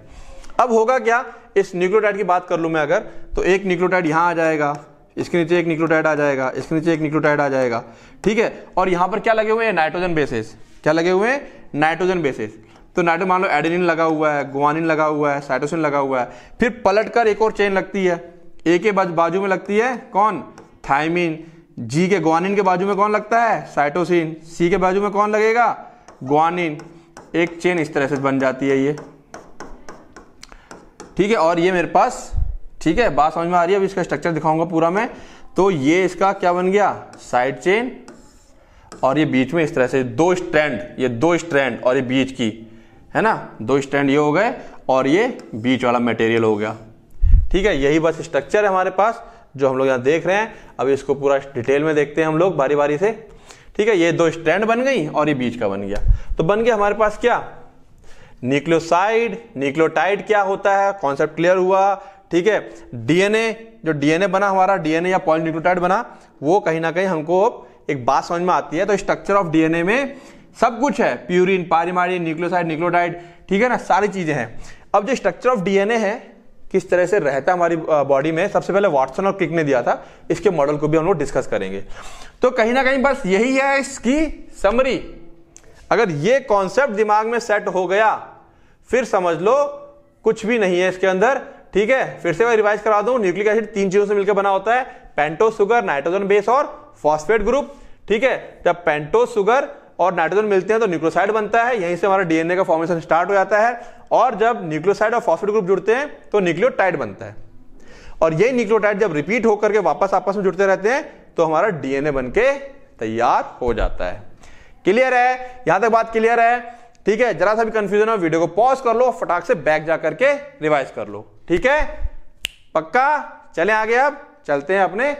अब होगा क्या इस न्यूक्लियोटाइड की बात कर लू मैं अगर तो एक न्यूक्लियोटाइड यहां आ जाएगा इसके नीचे एक न्यूक्लियोटाइड आ जाएगा इसके नीचे एक न्यूक्लियोटाइड आ जाएगा ठीक है और यहां पर क्या लगे हुए हैं नाइट्रोजन बेसिस क्या लगे हुए हैं नाइट्रोजन बेसिस तो नाइट्रो मान लो एडेनिन लगा हुआ है गुआनिन लगा हुआ है साइटोसिन लगा हुआ है फिर पलट कर एक और चेन लगती है ए के बाजू में लगती है कौन थायमिन जी के गुआनिन के बाजू में कौन लगता है साइटोसिन सी के बाजू में कौन लगेगा गुआनिन एक चेन इस तरह से बन जाती है ये ठीक है और ये मेरे पास ठीक है बात समझ में आ रही है अब इसका स्ट्रक्चर दिखाऊंगा पूरा मैं तो ये इसका क्या बन गया साइड चेन और ये बीच में इस तरह से दो स्ट्रैंड ये दो स्ट्रैंड और ये बीच की है ना दो स्टैंड ये हो गए और ये बीच वाला मटेरियल हो गया ठीक है यही बस स्ट्रक्चर है हमारे पास जो हम लोग यहाँ देख रहे हैं अब इसको पूरा डिटेल में देखते हैं हम लोग बारी बारी से ठीक है ये दो स्टैंड बन गई और ये बीच का बन गया तो बन गया हमारे पास क्या न्यूक्लियोसाइड न्यूक्लियोटाइड क्या होता है कॉन्सेप्ट क्लियर हुआ ठीक है डीएनए जो डीएनए बना हमारा डीएनए या पॉलीन्यूक्लियोटाइड बना वो कहीं ना कहीं हमको एक बात समझ में आती है तो स्ट्रक्चर ऑफ डीएनए में सब कुछ है प्यूरिन पारिमारिन न्यूक्लियोसाइड न्यूक्लियोटाइड ठीक है ना सारी चीजें हैं अब जो स्ट्रक्चर ऑफ डीएनए है किस तरह से रहता है हमारी बॉडी में सबसे पहले वाटसन और क्लिक ने दिया था इसके मॉडल को भी हम लोग डिस्कस करेंगे तो कहीं ना कहीं बस यही है इसकी समरी अगर ये कॉन्सेप्ट दिमाग में सेट हो गया फिर समझ लो कुछ भी नहीं है इसके अंदर ठीक है फिर से मैं रिवाइज करा दूं न्यूक्लिक एसिड तीन चीजों से मिलकर बना होता है पेंटो सुगर नाइट्रोजन बेस और फॉस्फेट ग्रुप ठीक है जब पेंटो सुगर और नाइट्रोजन मिलते हैं तो न्यूक्लोसाइड बनता है यहीं से हमारा डीएनए का फॉर्मेशन स्टार्ट हो जाता है और जब न्यूक्लियोसाइड और फॉस्फेट ग्रुप जुड़ते हैं तो न्यूक्लियोटाइड बनता है और यही न्यूक्लियोटाइड जब रिपीट होकर के वापस आपस में जुड़ते रहते हैं तो हमारा डीएनए बनके तैयार हो जाता है क्लियर है यहां तक बात क्लियर है ठीक है जरा सा भी कंफ्यूजन हो वीडियो को पॉज कर लो फटाक से बैक जा करके रिवाइज कर लो ठीक है पक्का चले आगे अब चलते हैं अपने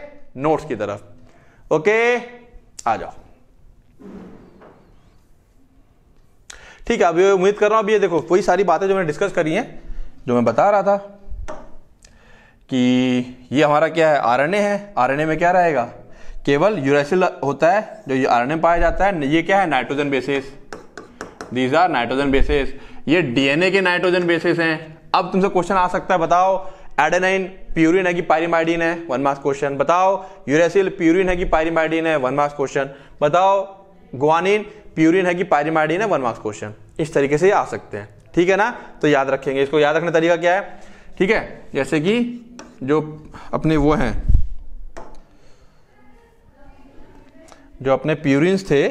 नोट्स की तरफ ओके आ जाओ ठीक है अभी उम्मीद कर रहा हूं अभी ये देखो वही सारी बातें जो मैंने डिस्कस करी हैं जो मैं बता रहा था कि ये हमारा क्या है आरएनए है आरएनए में क्या रहेगा केवल यूरेसिल होता है जो ये आरएनए पाया जाता है ये क्या है nitrogen bases these are nitrogen bases ये डीएनए के नाइट्रोजन बेसिस हैं अब तुमसे क्वेश्चन आ सकता है बताओ एडेनाइन प्यूरिन है कि पायरीमाइडिन है वन मास क्वेश्चन बताओ यूरेसिल प्यूरिन है कि पायरीमाइडिन है वन मास क्वेश्चन बताओ ग्वानिन प्यूरिन है कि पायरीमाइडिन है वन मास क्वेश्चन इस तरीके से आ सकते हैं ठीक है ना तो याद रखेंगे इसको याद रखने तरीका क्या है ठीक है जैसे कि जो अपने वो हैं जो अपने प्यूरिन्स थे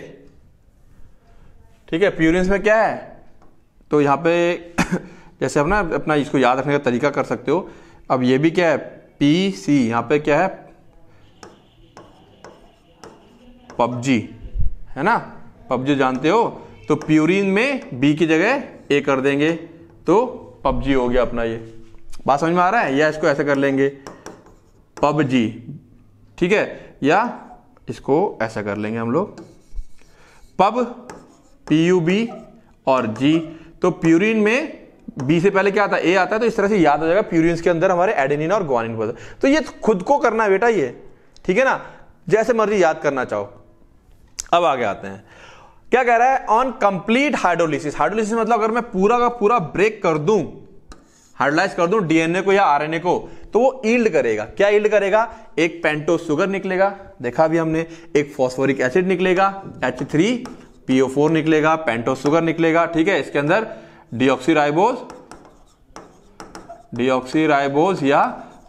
ठीक है प्यूरेंस में क्या है तो यहाँ पे [coughs] जैसे अपना अपना इसको याद रखने का तरीका कर सकते हो अब ये भी क्या है पी सी यहाँ पे क्या है पबजी है ना पबजी जानते हो तो प्यूरिन में बी की जगह ए कर देंगे तो पबजी हो गया अपना ये बात समझ में आ रहा है या इसको ऐसे कर लेंगे पबजी ठीक है या इसको ऐसा कर लेंगे हम लोग पब पी यू बी और जी तो प्यूरिन में बी से पहले क्या आता है ए आता है तो इस तरह से याद हो जाएगा प्यूरिन के अंदर हमारे एडेनिन और ग्वानिन को तो ये खुद को करना है बेटा ये ठीक है ना जैसे मर्जी याद करना चाहो अब आगे आते हैं क्या कह रहा है ऑन कंप्लीट हाइड्रोलिसिस हाइड्रोलिसिस मतलब अगर मैं पूरा का पूरा ब्रेक कर दूं हाइड्रोलाइज कर दूं डीएनए को या आरएनए को तो वो ईल्ड करेगा क्या ईल्ड करेगा एक पेंटो सुगर निकलेगा देखा भी हमने एक फॉस्फोरिक एसिड निकलेगा एच थ्री पीओ फोर निकलेगा पेंटो सुगर निकलेगा ठीक है इसके अंदर डिऑक्सीराइबोज डिऑक्सीराइबोज या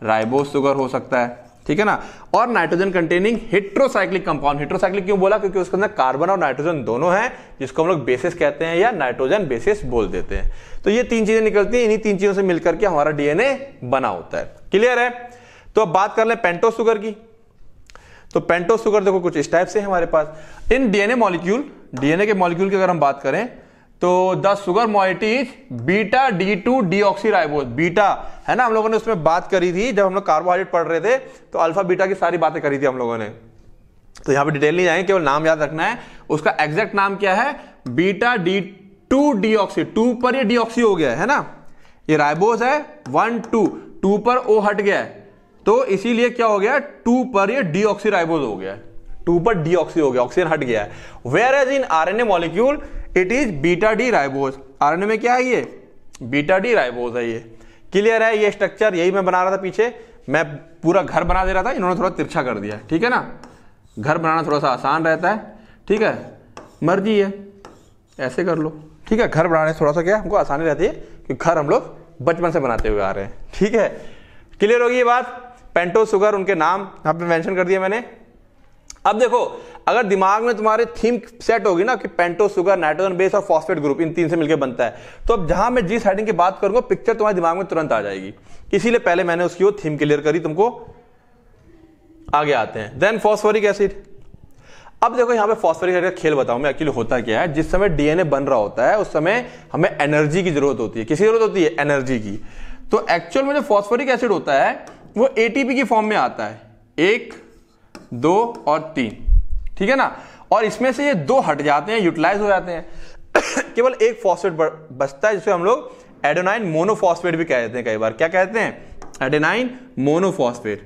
राइबोज सुगर हो सकता है ठीक है ना और nitrogen containing heterocyclic compound heterocyclic क्यों बोला क्योंकि उसके अंदर कार्बन और नाइट्रोजन दोनों हैं जिसको हम लोग बेसिस कहते हैं या नाइट्रोजन बेसिस बोल देते हैं तो ये तीन चीजें निकलती हैं इन्हीं तीन चीजों से मिलकर के हमारा डीएनए बना होता है क्लियर है तो अब बात कर ले पेंटो सुगर की तो पेंटोस शुगर देखो कुछ इस टाइप से हमारे पास इन डीएनए मॉलिक्यूल डीएनए के मॉलिक्यूल की अगर हम बात करें तो the sugar moiety beta D two deoxyribose beta है ना हम लोगों ने उसमें बात करी थी जब हम लोग कार्बोहाइड्रेट पढ़ रहे थे तो अल्फा बीटा की सारी बातें करी थी हम लोगों ने तो यहां पे डिटेल नहीं जाएंगे केवल नाम याद रखना है उसका एग्जैक्ट नाम क्या है beta D two oxy two पर ये ऑक्सी हो गया है ना ये राइबोज है वन टू टू पर ओ हट गया है तो इसीलिए क्या हो गया टू पर ये डीऑक्सीराइबोज हो गया टू पर डीऑक्सी हो गया ऑक्सीजन हट गया है whereas in RNA molecule it is beta D ribose RNA में क्या है ये बीटा डी राइबोज है ये क्लियर है ये स्ट्रक्चर यही मैं बना रहा था पीछे मैं पूरा घर बना दे रहा था इन्होंने थोड़ा तिरछा कर दिया ठीक है ना घर बनाना थोड़ा सा आसान रहता है ठीक है मर्जी है ऐसे कर लो ठीक है घर बनाने थोड़ा सा क्या हमको आसानी रहती है कि घर हम लोग बचपन से बनाते हुए आ रहे हैं ठीक है क्लियर होगी ये बात पेंटो सुगर उनके नाम यहां पे मेंशन कर दिया मैंने अब देखो अगर दिमाग में तुम्हारे थीम सेट होगी ना कि पेंटो सुगर नाइट्रोजन बेस और फॉस्फेट ग्रुप इन तीन से मिलकर बनता है तो अब जहां मैं जिस हेडिंग की बात करूंगा पिक्चर तुम्हारे दिमाग में तुरंत आ जाएगी इसीलिए पहले मैंने उसकी वो थीम क्लियर करी तुमको आगे आते हैं देन फॉस्फोरिक एसिड अब देखो यहां पे फॉस्फोरिक एसिड का खेल बताऊं मैं एक्चुअली होता क्या है जिस समय डीएनए बन रहा होता है उस समय हमें एनर्जी की जरूरत होती है किसी जरूरत होती है एनर्जी की तो एक्चुअल में जो फॉस्फोरिक एसिड होता है वो एटीपी की फॉर्म में आता है एक दो और तीन ठीक है ना और इसमें से ये दो हट जाते हैं यूटिलाइज हो जाते हैं [coughs] केवल एक फॉस्फेट बचता है जिसे हम लोग एडोनाइन मोनोफॉस्फेट भी कहते हैं कई बार क्या कहते हैं एडेनाइन मोनोफॉस्फेट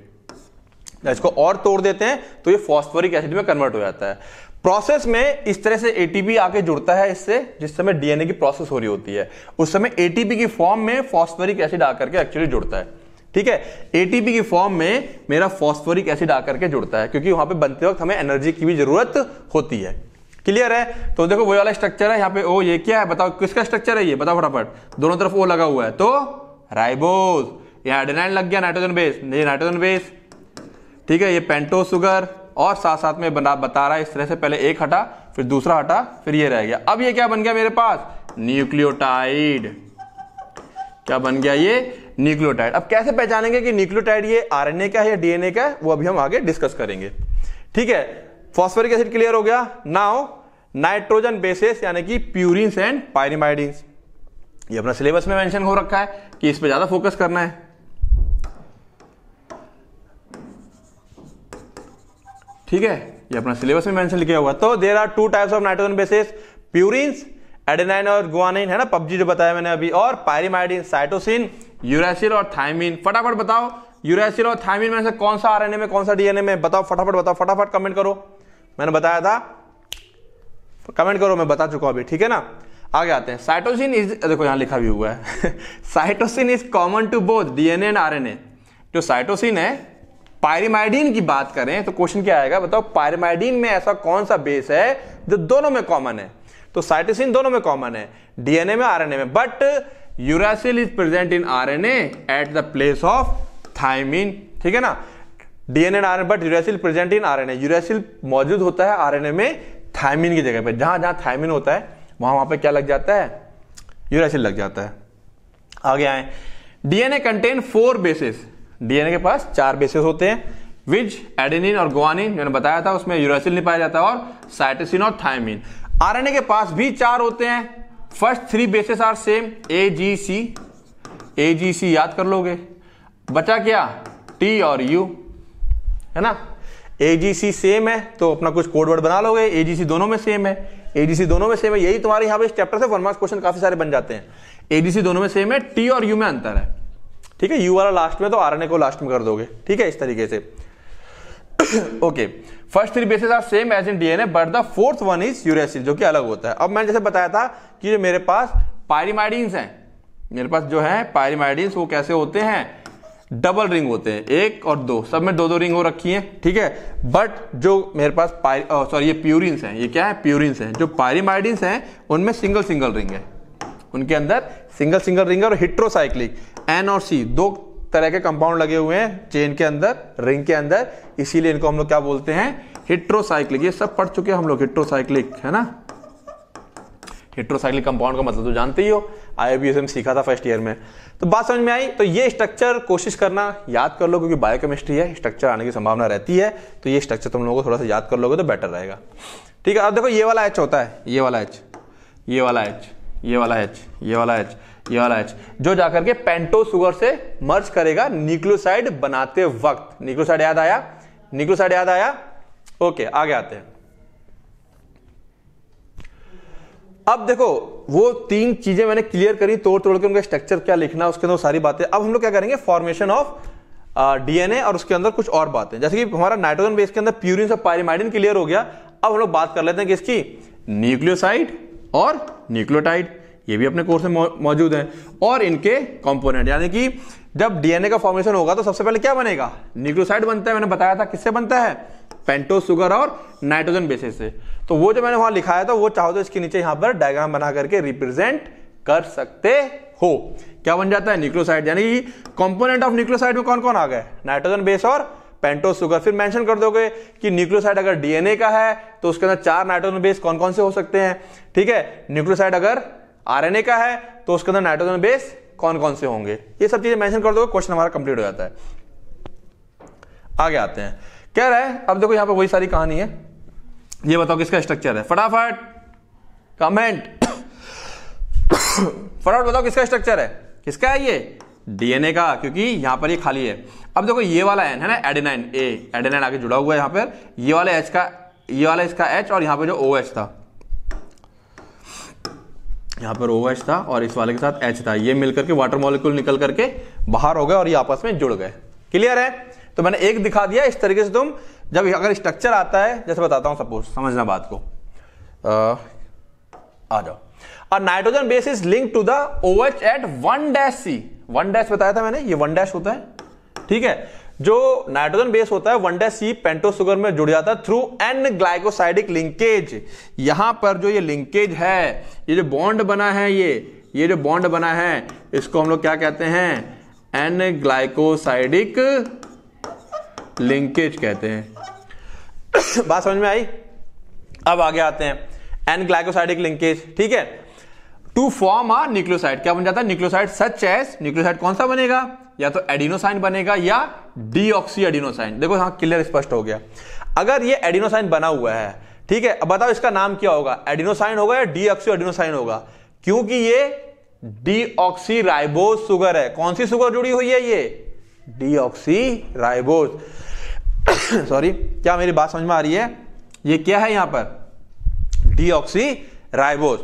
तो इसको और तोड़ देते हैं तो ये फॉस्फोरिक एसिड में कन्वर्ट हो जाता है प्रोसेस में इस तरह से एटीपी आके जुड़ता है इससे जिस समय डीएनए की प्रोसेस हो रही होती है उस समय एटीपी की फॉर्म में फॉस्फोरिक एसिड आकर के एक्चुअली जुड़ता है ठीक है एटीपी की फॉर्म में मेरा फॉस्फोरिक एसिड आकर के जुड़ता है क्योंकि वहां पे बनते वक्त हमें एनर्जी की भी जरूरत होती है क्लियर है तो देखो वही वाला स्ट्रक्चर है यहाँ पे ओ ये क्या है बताओ किसका स्ट्रक्चर है ये बताओ फटाफट दोनों तरफ ओ लगा हुआ है तो राइबोस यहाँ एडेनाइन लग गया नाइट्रोजन बेस नहीं नाइट्रोजन बेस ठीक है ये पेंटो सुगर और साथ साथ में बना बता रहा है इस तरह से पहले एक हटा फिर दूसरा हटा फिर ये रह गया अब ये क्या बन गया मेरे पास न्यूक्लियोटाइड क्या बन गया ये न्यूक्लियोटाइड अब कैसे पहचानेंगे कि न्यूक्लियोटाइड ये आरएनए का है या डीएनए का है वो अभी हम आगे डिस्कस करेंगे ठीक है फॉस्फोरिक एसिड क्लियर हो गया नाउ नाइट्रोजन बेसिस यानी कि प्यूरिन्स एंड पायरिमाइडिन्स ये अपना सिलेबस में मेंशन हो रखा है कि इस पर ज्यादा फोकस करना है ठीक है ये अपना सिलेबस में मेंशन लिखा हुआ तो there are two types of nitrogen bases purines adenine और गुआनिन है ना पबजी जो बताया मैंने अभी और पायरिमाइडिन साइटोसिन यूरेसिल और थायमिन फटाफट बताओ यूरेसिल और थायमिन में से कौन सा आरएनए में कौन सा डीएनए में बताओ फटाफट बताओ फटाफट कमेंट करो मैंने बताया था कमेंट करो मैं बता चुका हूं अभी ठीक है ना आगे आते हैं साइटोसिन इज देखो यहां लिखा भी हुआ है cytosine is common to both DNA and RNA जो साइटोसिन है पायरिमाइडीन की बात करें तो क्वेश्चन क्या आएगा बताओ पायरिमाइडीन में ऐसा कौन सा बेस है जो दोनों में कॉमन है तो साइटोसिन दोनों में कॉमन है डीएनए में आरएनए में but uracil is present in RNA at the place of thymine ठीक है ना DNA and RNA but uracil present in RNA uracil मौजूद होता है आरएनए में थाइमिन की जगह पर जहां जहां थाइमिन होता है वहां वहां पर क्या लग जाता है यूरासिल लग जाता है आगे आए DNA contain four bases DNA के पास चार बेसिस होते हैं विज एडेनिन और गोवानिन मैंने बताया था उसमें यूरासिल नहीं पाया जाता और साइटोसिन और थायमिन आरएनए के पास भी चार होते हैं first three bases are same A G C A G C याद कर लोगे बचा क्या टी और यू है ना ए जी सी सेम है तो अपना कुछ कोड वर्ड बना लोगे ए जी सी दोनों में सेम है ए जी सी दोनों में सेम है यही तुम्हारे यहां पे इस चैप्टर से वन मार्क्स क्वेश्चन काफी सारे बन जाते हैं ए जी सी दोनों में सेम है टी और यू में अंतर है ठीक है यू वाला लास्ट में तो आर ए को लास्ट में कर दोगे ठीक है इस तरीके से okay first three bases are same as in DNA but the fourth one is uracil जो कि अलग होता है अब मैंने जैसे बताया था कि मेरे पास पायरिमाइडीन्स हैं मेरे पास जो है पायरिमाइडीन्स वो कैसे होते हैं डबल रिंग होते हैं एक और दो सब में दो दो रिंग हो रखी हैं ठीक है बट जो मेरे पास सॉरी ये प्यूरिंस हैं ये क्या है प्यूरिंस हैं जो पायरिमाइडीन्स हैं उनमें सिंगल सिंगल रिंग है उनके अंदर सिंगल सिंगल रिंग और हिट्रोसाइक्लिक एन और सी दो तरह के कंपाउंड लगे हुए हैं चेन के अंदर रिंग के अंदर इसीलिए इनको हम लोग क्या बोलते हैं हिट्रोसाइक्लिक ये सब पढ़ चुके हैं हम लोग हिट्रोसाइक्लिक है ना हेट्रोसाइक्लिक कंपाउंड का मतलब तो जानते ही हो आई सीखा था फर्स्ट ईयर में तो बात समझ में आई तो ये स्ट्रक्चर कोशिश करना याद कर लो क्योंकि बायोकेमिस्ट्री है स्ट्रक्चर आने की संभावना रहती है तो ये स्ट्रक्चर तुम लोगों को थोड़ा सा याद कर लोगे तो बेटर रहेगा ठीक है अब देखो ये वाला एच होता है ये वाला एच ये वाला एच ये वाला एच ये वाला एच ये वाला एच जो जाकर के पेंटो सुगर से मर्ज करेगा न्यूक्लियोसाइड बनाते वक्त न्यूक्लियोसाइड याद आया न्यूक्लियोसाइड याद आया ओके आगे आते हैं अब देखो वो तीन चीजें मैंने क्लियर करी तोड़ तोड़ के उनका स्ट्रक्चर क्या लिखना उसके अंदर सारी बातें अब हम लोग क्या करेंगे फॉर्मेशन ऑफ डीएनए और उसके अंदर कुछ और बातें जैसे कि हमारा नाइट्रोजन बेस के अंदर प्यूरिन और पायरिमाइडिन क्लियर हो गया अब हम लोग बात कर लेते हैं किसकी न्यूक्लियोसाइड और न्यूक्लियोटाइड ये भी अपने कोर्स में मौजूद है और इनके कॉम्पोनेंट यानी कि जब डीएनए का फॉर्मेशन होगा तो सबसे पहले क्या बनेगा न्यूक्लियोसाइड बनता है मैंने बताया था किससे बनता है पेंटोस सुगर और नाइट्रोजन बेसिस से तो वो जो मैंने वहां लिखाया था वो चाहो तो इसके नीचे यहां पर डायग्राम बना करके रिप्रेजेंट कर सकते हो क्या बन जाता है न्यूक्लियोसाइड यानी कि कंपोनेंट ऑफ न्यूक्लियोसाइड में कौन कौन आ गए नाइट्रोजन बेस और पेंटोस सुगर फिर मेंशन कर दोगे कि न्यूक्लियोसाइड अगर डीएनए का है तो उसके अंदर चार नाइट्रोजन बेस कौन कौन से हो सकते हैं ठीक है न्यूक्लियोसाइड अगर आरएनए का है तो उसके अंदर नाइट्रोजन बेस कौन कौन से होंगे ये सब चीजें मेंशन कर दोगे क्वेश्चन हमारा कंप्लीट हो जाता है आगे आते हैं कह रहा है अब देखो यहां पर वही सारी कहानी है ये बताओ किसका स्ट्रक्चर है फटाफट कमेंट फटाफट बताओ किसका स्ट्रक्चर है किसका है ये डीएनए का क्योंकि यहां पर ये खाली है अब देखो ये वाला एन है ना एडेनाइन ए एडेनाइन आगे जुड़ा हुआ है यहां पर ये वाला एच का ये वाला इसका एच और यहां पर जो ओ OH था यहां पर ओ OH था और इस वाले के साथ एच था ये मिलकर के वाटर मॉलिक्यूल निकल करके बाहर हो गए और ये आपस में जुड़ गए क्लियर है तो मैंने एक दिखा दिया इस तरीके से तुम जब अगर स्ट्रक्चर आता है जैसे बताता हूं सपोज समझना बात को आ, आ जाओ nitrogen base is link to the O H at one dash C one dash बताया था मैंने ये वन डैश होता है ठीक है जो नाइट्रोजन बेस होता है वन डैश सी पेंटोसुगर में जुड़ जाता है थ्रू एन ग्लाइकोसाइडिक लिंकेज यहां पर जो ये लिंकेज है ये जो बॉन्ड बना है ये ये जो बॉन्ड बना है इसको हम लोग क्या कहते हैं एन ग्लाइकोसाइडिक लिंकेज कहते हैं बात समझ में आई अब आगे आते हैं एन ग्लाइकोसाइडिक लिंकेज ठीक है टू फॉर्म आ न्यूक्लियोसाइड क्या बन जाता है न्यूक्लियोसाइड सच एस न्यूक्लियोसाइड कौन सा बनेगा या तो एडिनोसाइन बनेगा या डीऑक्सी एडिनोसाइन देखो हाँ क्लियर स्पष्ट हो गया अगर ये एडिनोसाइन बना हुआ है ठीक है अब बताओ इसका नाम क्या होगा एडिनोसाइन होगा या डीऑक्सी एडिनोसाइन होगा क्योंकि ये डीऑक्सी राइबोज सुगर है कौन सी सुगर जुड़ी हुई है ये डीऑक्सी राइबोज सॉरी [coughs] क्या मेरी बात समझ में आ रही है ये क्या है यहां पर डीऑक्सी राइबोज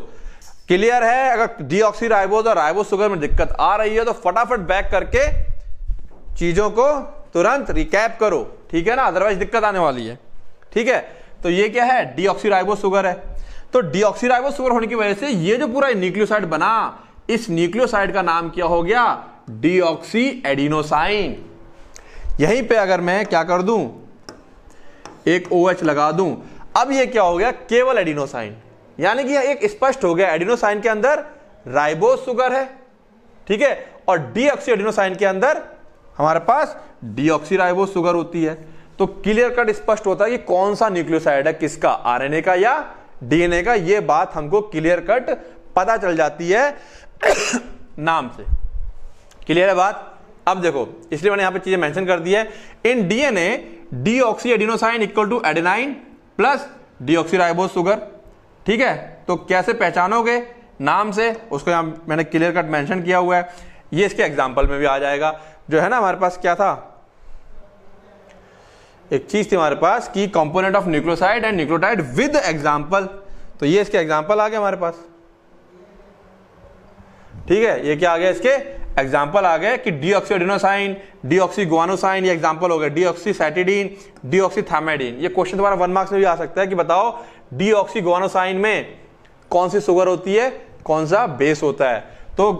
क्लियर है अगर डीऑक्सी राइबोज और राइबोज शुगर में दिक्कत आ रही है तो फटाफट बैक करके चीजों को तुरंत रिकैप करो ठीक है ना अदरवाइज दिक्कत आने वाली है ठीक है तो ये क्या है राइबोज शुगर है तो राइबोज शुगर होने की वजह से ये जो पूरा न्यूक्लियोसाइड बना इस न्यूक्लियोसाइड का नाम क्या हो गया डीऑक्सी एडिनोसाइन यहीं पे अगर मैं क्या कर दूं एक ओ OH लगा दूं अब ये क्या हो गया केवल एडिनोसाइन यानी कि एक स्पष्ट हो गया एडिनोसाइन के अंदर राइबोस सुगर है ठीक है और डीऑक्सी एडिनोसाइन के अंदर हमारे पास डीऑक्सी राइबोस सुगर होती है तो क्लियर कट स्पष्ट होता है कि कौन सा न्यूक्लियोसाइड है किसका आरएनए का या डीएनए का यह बात हमको क्लियर कट पता चल जाती है [coughs] नाम से क्लियर है बात अब देखो इसलिए मैंने यहां पे चीजें मेंशन कर दी है in DNA deoxyadenosine equal to adenine plus deoxyribose sugar ठीक है तो कैसे पहचानोगे नाम से उसको यहां मैंने क्लियर कट मेंशन किया हुआ है ये इसके एग्जाम्पल में भी आ जाएगा जो है ना हमारे पास क्या था एक चीज थी हमारे पास की component of nucleoside and nucleotide with example तो ये इसके एग्जाम्पल आ गए हमारे पास ठीक है ये क्या आ गया इसके एग्जाम्पल आ गए कि deoxyadenosine deoxyguanosine ये एग्जाम्पल हो गए D deoxycytidine deoxythymidine ये क्वेश्चन तुम्हारा वन मार्क्स में भी आ सकता है कि बताओ डी ऑक्सी गुआनोसाइन में कौन सी शुगर होती है कौन सा बेस होता है तो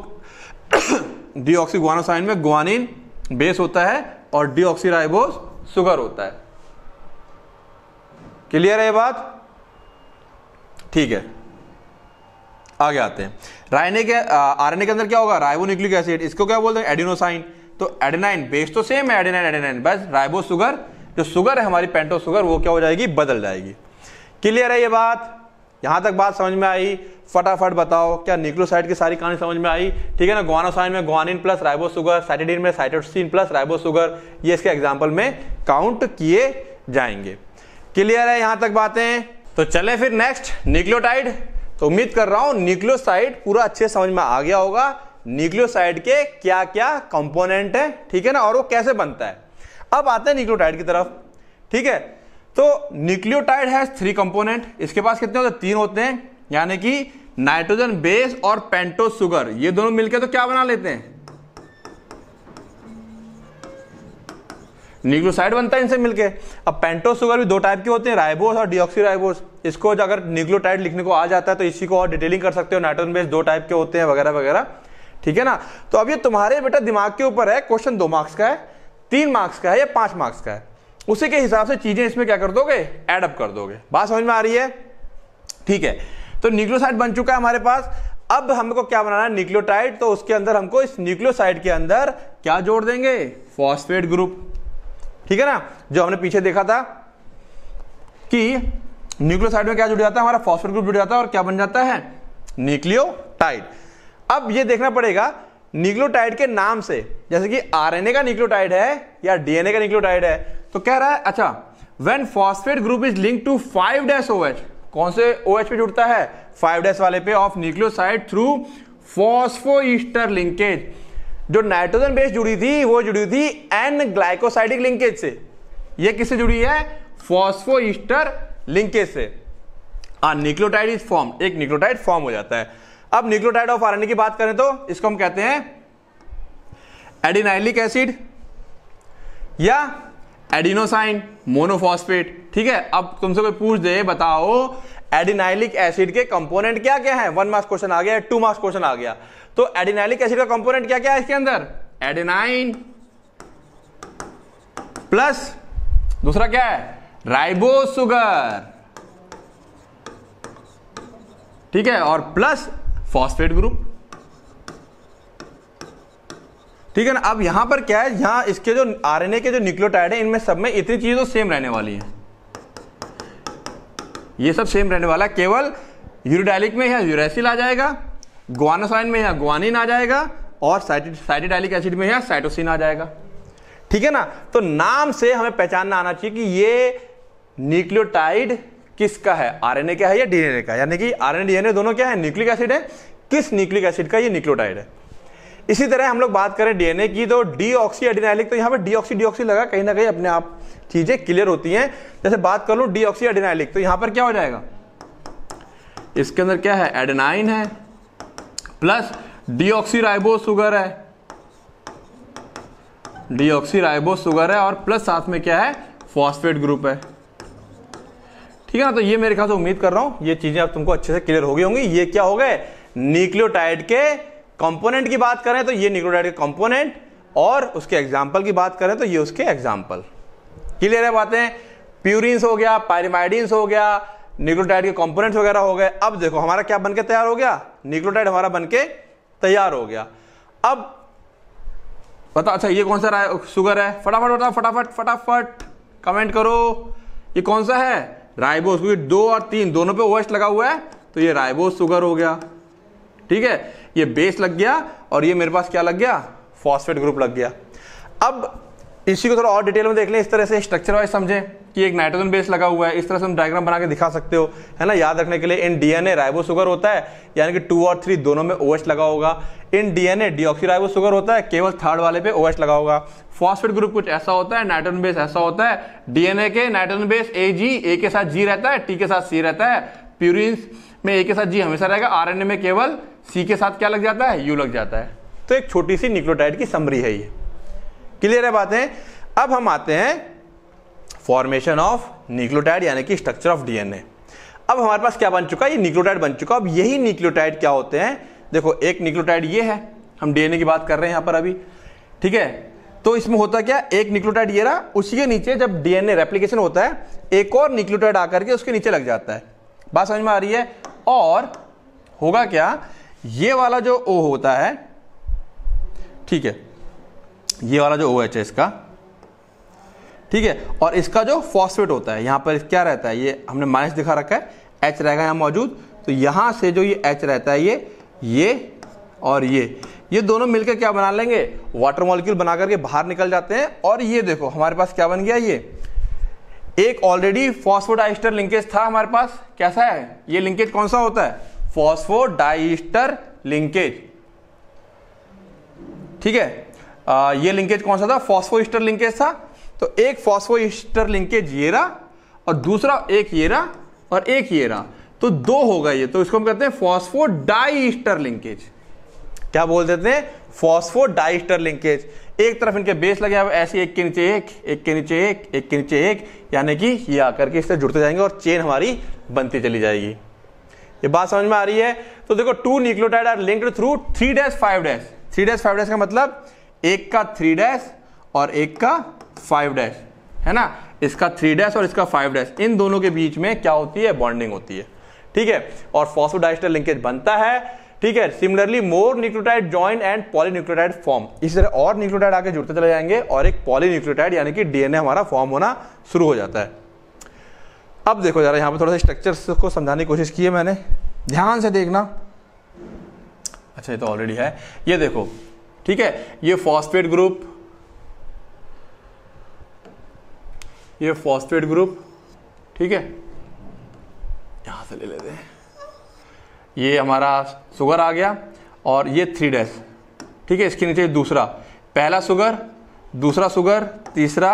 डी ऑक्सी गुआनोसाइन में गुआनिन बेस होता है और डी ऑक्सी राइबोस शुगर होता है क्लियर है ये बात ठीक है आगे आते हैं रायने के आर के अंदर क्या होगा राइबो न्यूक्लिक एसिड इसको क्या बोलते हैं एडिनोसाइन तो एडेनाइन बेस तो सेम है एडेनाइन एडेनाइन बस राइबो सुगर जो सुगर है हमारी पेंटो सुगर वो क्या हो जाएगी बदल जाएगी क्लियर है ये बात यहाँ तक बात समझ में आई फटाफट बताओ क्या निक्लोसाइड की सारी कहानी समझ में आई ठीक है ना ग्वानोसाइन में guanine plus ribo sugar cytidine में साइटोसिन प्लस राइबो सुगर ये इसके एग्जाम्पल में काउंट किए जाएंगे क्लियर है यहाँ तक बातें तो चले फिर नेक्स्ट निक्लोटाइड तो उम्मीद कर रहा हूं न्यूक्लियोसाइड पूरा अच्छे समझ में आ गया होगा न्यूक्लियोसाइड के क्या क्या कंपोनेंट है ठीक है ना और वो कैसे बनता है अब आते हैं न्यूक्लियोटाइड की तरफ ठीक है तो न्यूक्लियोटाइड हैज थ्री कंपोनेंट इसके पास कितने होते हैं तीन होते हैं यानी कि नाइट्रोजन बेस और पेंटोसुगर सुगर ये दोनों मिलकर तो क्या बना लेते हैं न्यूक्लोसाइड बनता है इनसे मिलके अब पेंटोस शुगर भी दो टाइप के होते हैं राइबोस और डिऑक्सी राइबोस इसको अगर न्यूक्लोटाइड लिखने को आ जाता है तो इसी को और डिटेलिंग कर सकते हो नाइट्रोजन बेस दो टाइप के होते हैं वगैरह वगैरह ठीक है ना तो अब ये तुम्हारे बेटा दिमाग के ऊपर है क्वेश्चन दो मार्क्स का है तीन मार्क्स का है या पांच मार्क्स का है उसी के हिसाब से चीजें इसमें क्या कर दोगे एडअप कर दोगे बात समझ में आ रही है ठीक है तो न्यूक्लियोसाइड बन चुका है हमारे पास अब हमको क्या बनाना है न्यूक्लियोटाइड तो उसके अंदर हमको इस न्यूक्लियोसाइड के अंदर क्या जोड़ देंगे फॉस्फेट ग्रुप ठीक है ना जो हमने पीछे देखा था कि न्यूक्लियोसाइड में क्या जुड़ जाता है हमारा फॉस्फेट ग्रुप जुड़ जाता है और क्या बन जाता है न्यूक्लियोटाइड अब ये देखना पड़ेगा न्यूक्लियोटाइड के नाम से जैसे कि आरएनए का न्यूक्लियोटाइड है या डीएनए का न्यूक्लियोटाइड है तो कह रहा है अच्छा when phosphate group is link to five dash O H कौन से ओएच पे जुड़ता है फाइव डैश वाले पे of nucleoside through phosphoester linkage जो नाइट्रोजन बेस जुड़ी थी वो जुड़ी थी एन ग्लाइकोसाइडिक लिंकेज से ये किससे जुड़ी है फॉस्फोइस्टर लिंकेज से निक्लोटाइड इज फॉर्म एक निक्लोटाइड फॉर्म हो जाता है अब निक्लोटाइड ऑफ आरएनए की बात करें तो इसको हम कहते हैं एडिनाइलिक एसिड या एडिनोसाइन मोनोफॉस्फेट ठीक है अब तुमसे कोई पूछ दे बताओ एडिनाइलिक एसिड के कंपोनेंट क्या क्या है वन मार्क्स क्वेश्चन आ गया टू मार्क्स क्वेश्चन आ गया तो एडिनाइलिक एसिड का कंपोनेंट क्या क्या है इसके अंदर एडिनाइन प्लस दूसरा क्या है राइबो सुगर ठीक है और प्लस फॉस्फेट ग्रुप ठीक है ना अब यहां पर क्या है यहां इसके जो आरएनए के जो न्यूक्लियोटाइड है इनमें सब में इतनी चीजें तो सेम रहने वाली है ये सब सेम रहने वाला केवल यूरिडाइलिक में या यूरेसिल आ जाएगा ग्वानोसाइन में यहां ग्वानिन आ जाएगा और साइटिडाइलिक एसिड में यहां साइटोसिन आ जाएगा ठीक है ना तो नाम से हमें पहचानना आना चाहिए कि ये न्यूक्लियोटाइड किसका है आरएनए का है या डीएनए का यानी कि आरएनए डीएनए दोनों क्या है न्यूक्लिक एसिड है किस न्यूक्लिक एसिड का ये न्यूक्लियोटाइड है इसी तरह हम लोग बात करें डीएनए की तो डी ऑक्सी एडिनाइलिक तो यहां पर डी ऑक्सी डी ऑक्सी लगा कहीं ना कहीं अपने आप चीजें क्लियर होती हैं जैसे बात कर लू डी ऑक्सी एडिनाइलिक तो यहां पर क्या हो जाएगा इसके अंदर क्या है एडेनाइन है प्लस डीऑक्सीराइबोस सुगर है डीऑक्सीराइबोस सुगर है और प्लस साथ में क्या है फॉस्फेट ग्रुप है ठीक है ना तो ये मेरे ख्याल से उम्मीद कर रहा हूं ये चीजें अब तुमको अच्छे से क्लियर हो गई होंगी ये क्या हो गए न्यूक्लियोटाइड के कंपोनेंट की बात करें तो ये न्यूक्लियोटाइड के कंपोनेंट और उसके एग्जाम्पल की बात करें तो ये उसके एग्जाम्पल क्लियर है बातें प्यूरिन्स हो गया पायरिमाइडिन्स हो गया निक्लोटाइड के कंपोनेंट्स वगैरह हो गए अब देखो हमारा क्या बनके तैयार हो गया निक्लोटाइड हमारा बनके तैयार हो गया अब बता अच्छा ये कौन सा शुगर है फटाफट बताओ फटाफट फटाफट कमेंट करो ये कौन सा है राइबोस क्योंकि दो और तीन दोनों पे ओएस लगा हुआ है तो ये राइबोस शुगर हो गया ठीक है ये बेस लग गया और ये मेरे पास क्या लग गया फॉस्फेट ग्रुप लग गया अब इसी को थोड़ा और डिटेल में देख लें इस तरह से स्ट्रक्चर वाइज समझें कि एक नाइट्रोजन बेस लगा हुआ है इस तरह से हम डायग्राम बना के दिखा सकते हो है ना याद रखने के लिए इन डीएनए राइबो सुगर होता है यानी कि टू और थ्री दोनों में ओएच लगा होगा इन डीएनए राइबो सुगर होता है केवल थर्ड वाले पे ओएच लगा होगा फॉस्फेट ग्रुप कुछ ऐसा होता है नाइट्रोजन बेस ऐसा होता है डीएनए के नाइट्रोजन बेस ए जी ए के साथ जी रहता है टी के साथ सी रहता है प्यूरिन में ए के साथ जी हमेशा रहेगा आर में केवल सी के साथ क्या लग जाता है यू लग जाता है तो एक छोटी सी न्यूक्लियोटाइड की समरी है ये क्लियर है बातें अब हम आते हैं फॉर्मेशन ऑफ न्यूक्लियोटाइड यानी कि स्ट्रक्चर ऑफ डीएनए अब हमारे पास क्या बन चुका है ये न्यूक्लियोटाइड बन चुका अब यही न्यूक्लियोटाइड क्या होते हैं देखो एक न्यूक्लियोटाइड ये है हम डीएनए की बात कर रहे हैं यहां पर अभी ठीक है तो इसमें होता क्या एक न्यूक्लियोटाइड ये रहा उसी के नीचे जब डीएनए रेप्लीकेशन होता है एक और न्यूक्लियोटाइड आकर के उसके नीचे लग जाता है बात समझ में आ रही है और होगा क्या ये वाला जो ओ होता है ठीक है ये वाला जो ओ एच है इसका ठीक है और इसका जो फॉस्फेट होता है यहां पर क्या रहता है ये हमने माइनस दिखा रखा है एच रहेगा यहां मौजूद तो यहां से जो ये एच रहता है ये ये और ये ये दोनों मिलकर क्या बना लेंगे वाटर मॉलिक्यूल बना करके बाहर निकल जाते हैं और ये देखो हमारे पास क्या बन गया ये एक ऑलरेडी फॉस्फोडाइस्टर लिंकेज था हमारे पास कैसा है ये लिंकेज कौन सा होता है फॉस्फोडाइस्टर लिंकेज ठीक है ये लिंकेज कौन सा था फॉस्फोइस्टर लिंकेज था तो एक फॉस्फोइस्टर लिंकेज ये रहा और दूसरा एक ये रहा और एक ये रहा तो दो होगा ये तो इसको हम कहते हैं फॉस्फो डाइस्टर लिंकेज क्या बोल देते हैं फॉस्फो डाइस्टर लिंकेज एक तरफ इनके बेस लगे अब ऐसे एक के नीचे एक एक के नीचे एक एक के नीचे एक यानी कि ये आकर के इससे जुड़ते जाएंगे और चेन हमारी बनती चली जाएगी ये बात समझ में आ रही है तो देखो two nucleotide are linked through three dash five dash three dash five dash का मतलब एक का थ्री डैश और एक का फाइव डैश है ना इसका थ्री डैश और इसका फाइव डैश इन दोनों के बीच में क्या होती है बॉन्डिंग होती है ठीक है और फॉसोडाइस्टर लिंकेज बनता है ठीक है similarly more nucleotide join and polynucleotide form इस तरह और न्यूक्लियोटाइड आगे जुड़ते चले जाएंगे और एक पॉलीन्यूक्लियोटाइड यानी कि डीएनए हमारा फॉर्म होना शुरू हो जाता है अब देखो जरा यहां पर थोड़ा सा स्ट्रक्चर को समझाने की कोशिश की है मैंने ध्यान से देखना अच्छा ये तो ऑलरेडी है ये देखो ठीक है ये फॉस्फेट ग्रुप ये फॉस्फेट ग्रुप ठीक है यहां से ले लेते हैं ये हमारा सुगर आ गया और ये थ्री डैश ठीक है इसके नीचे दूसरा पहला सुगर दूसरा सुगर तीसरा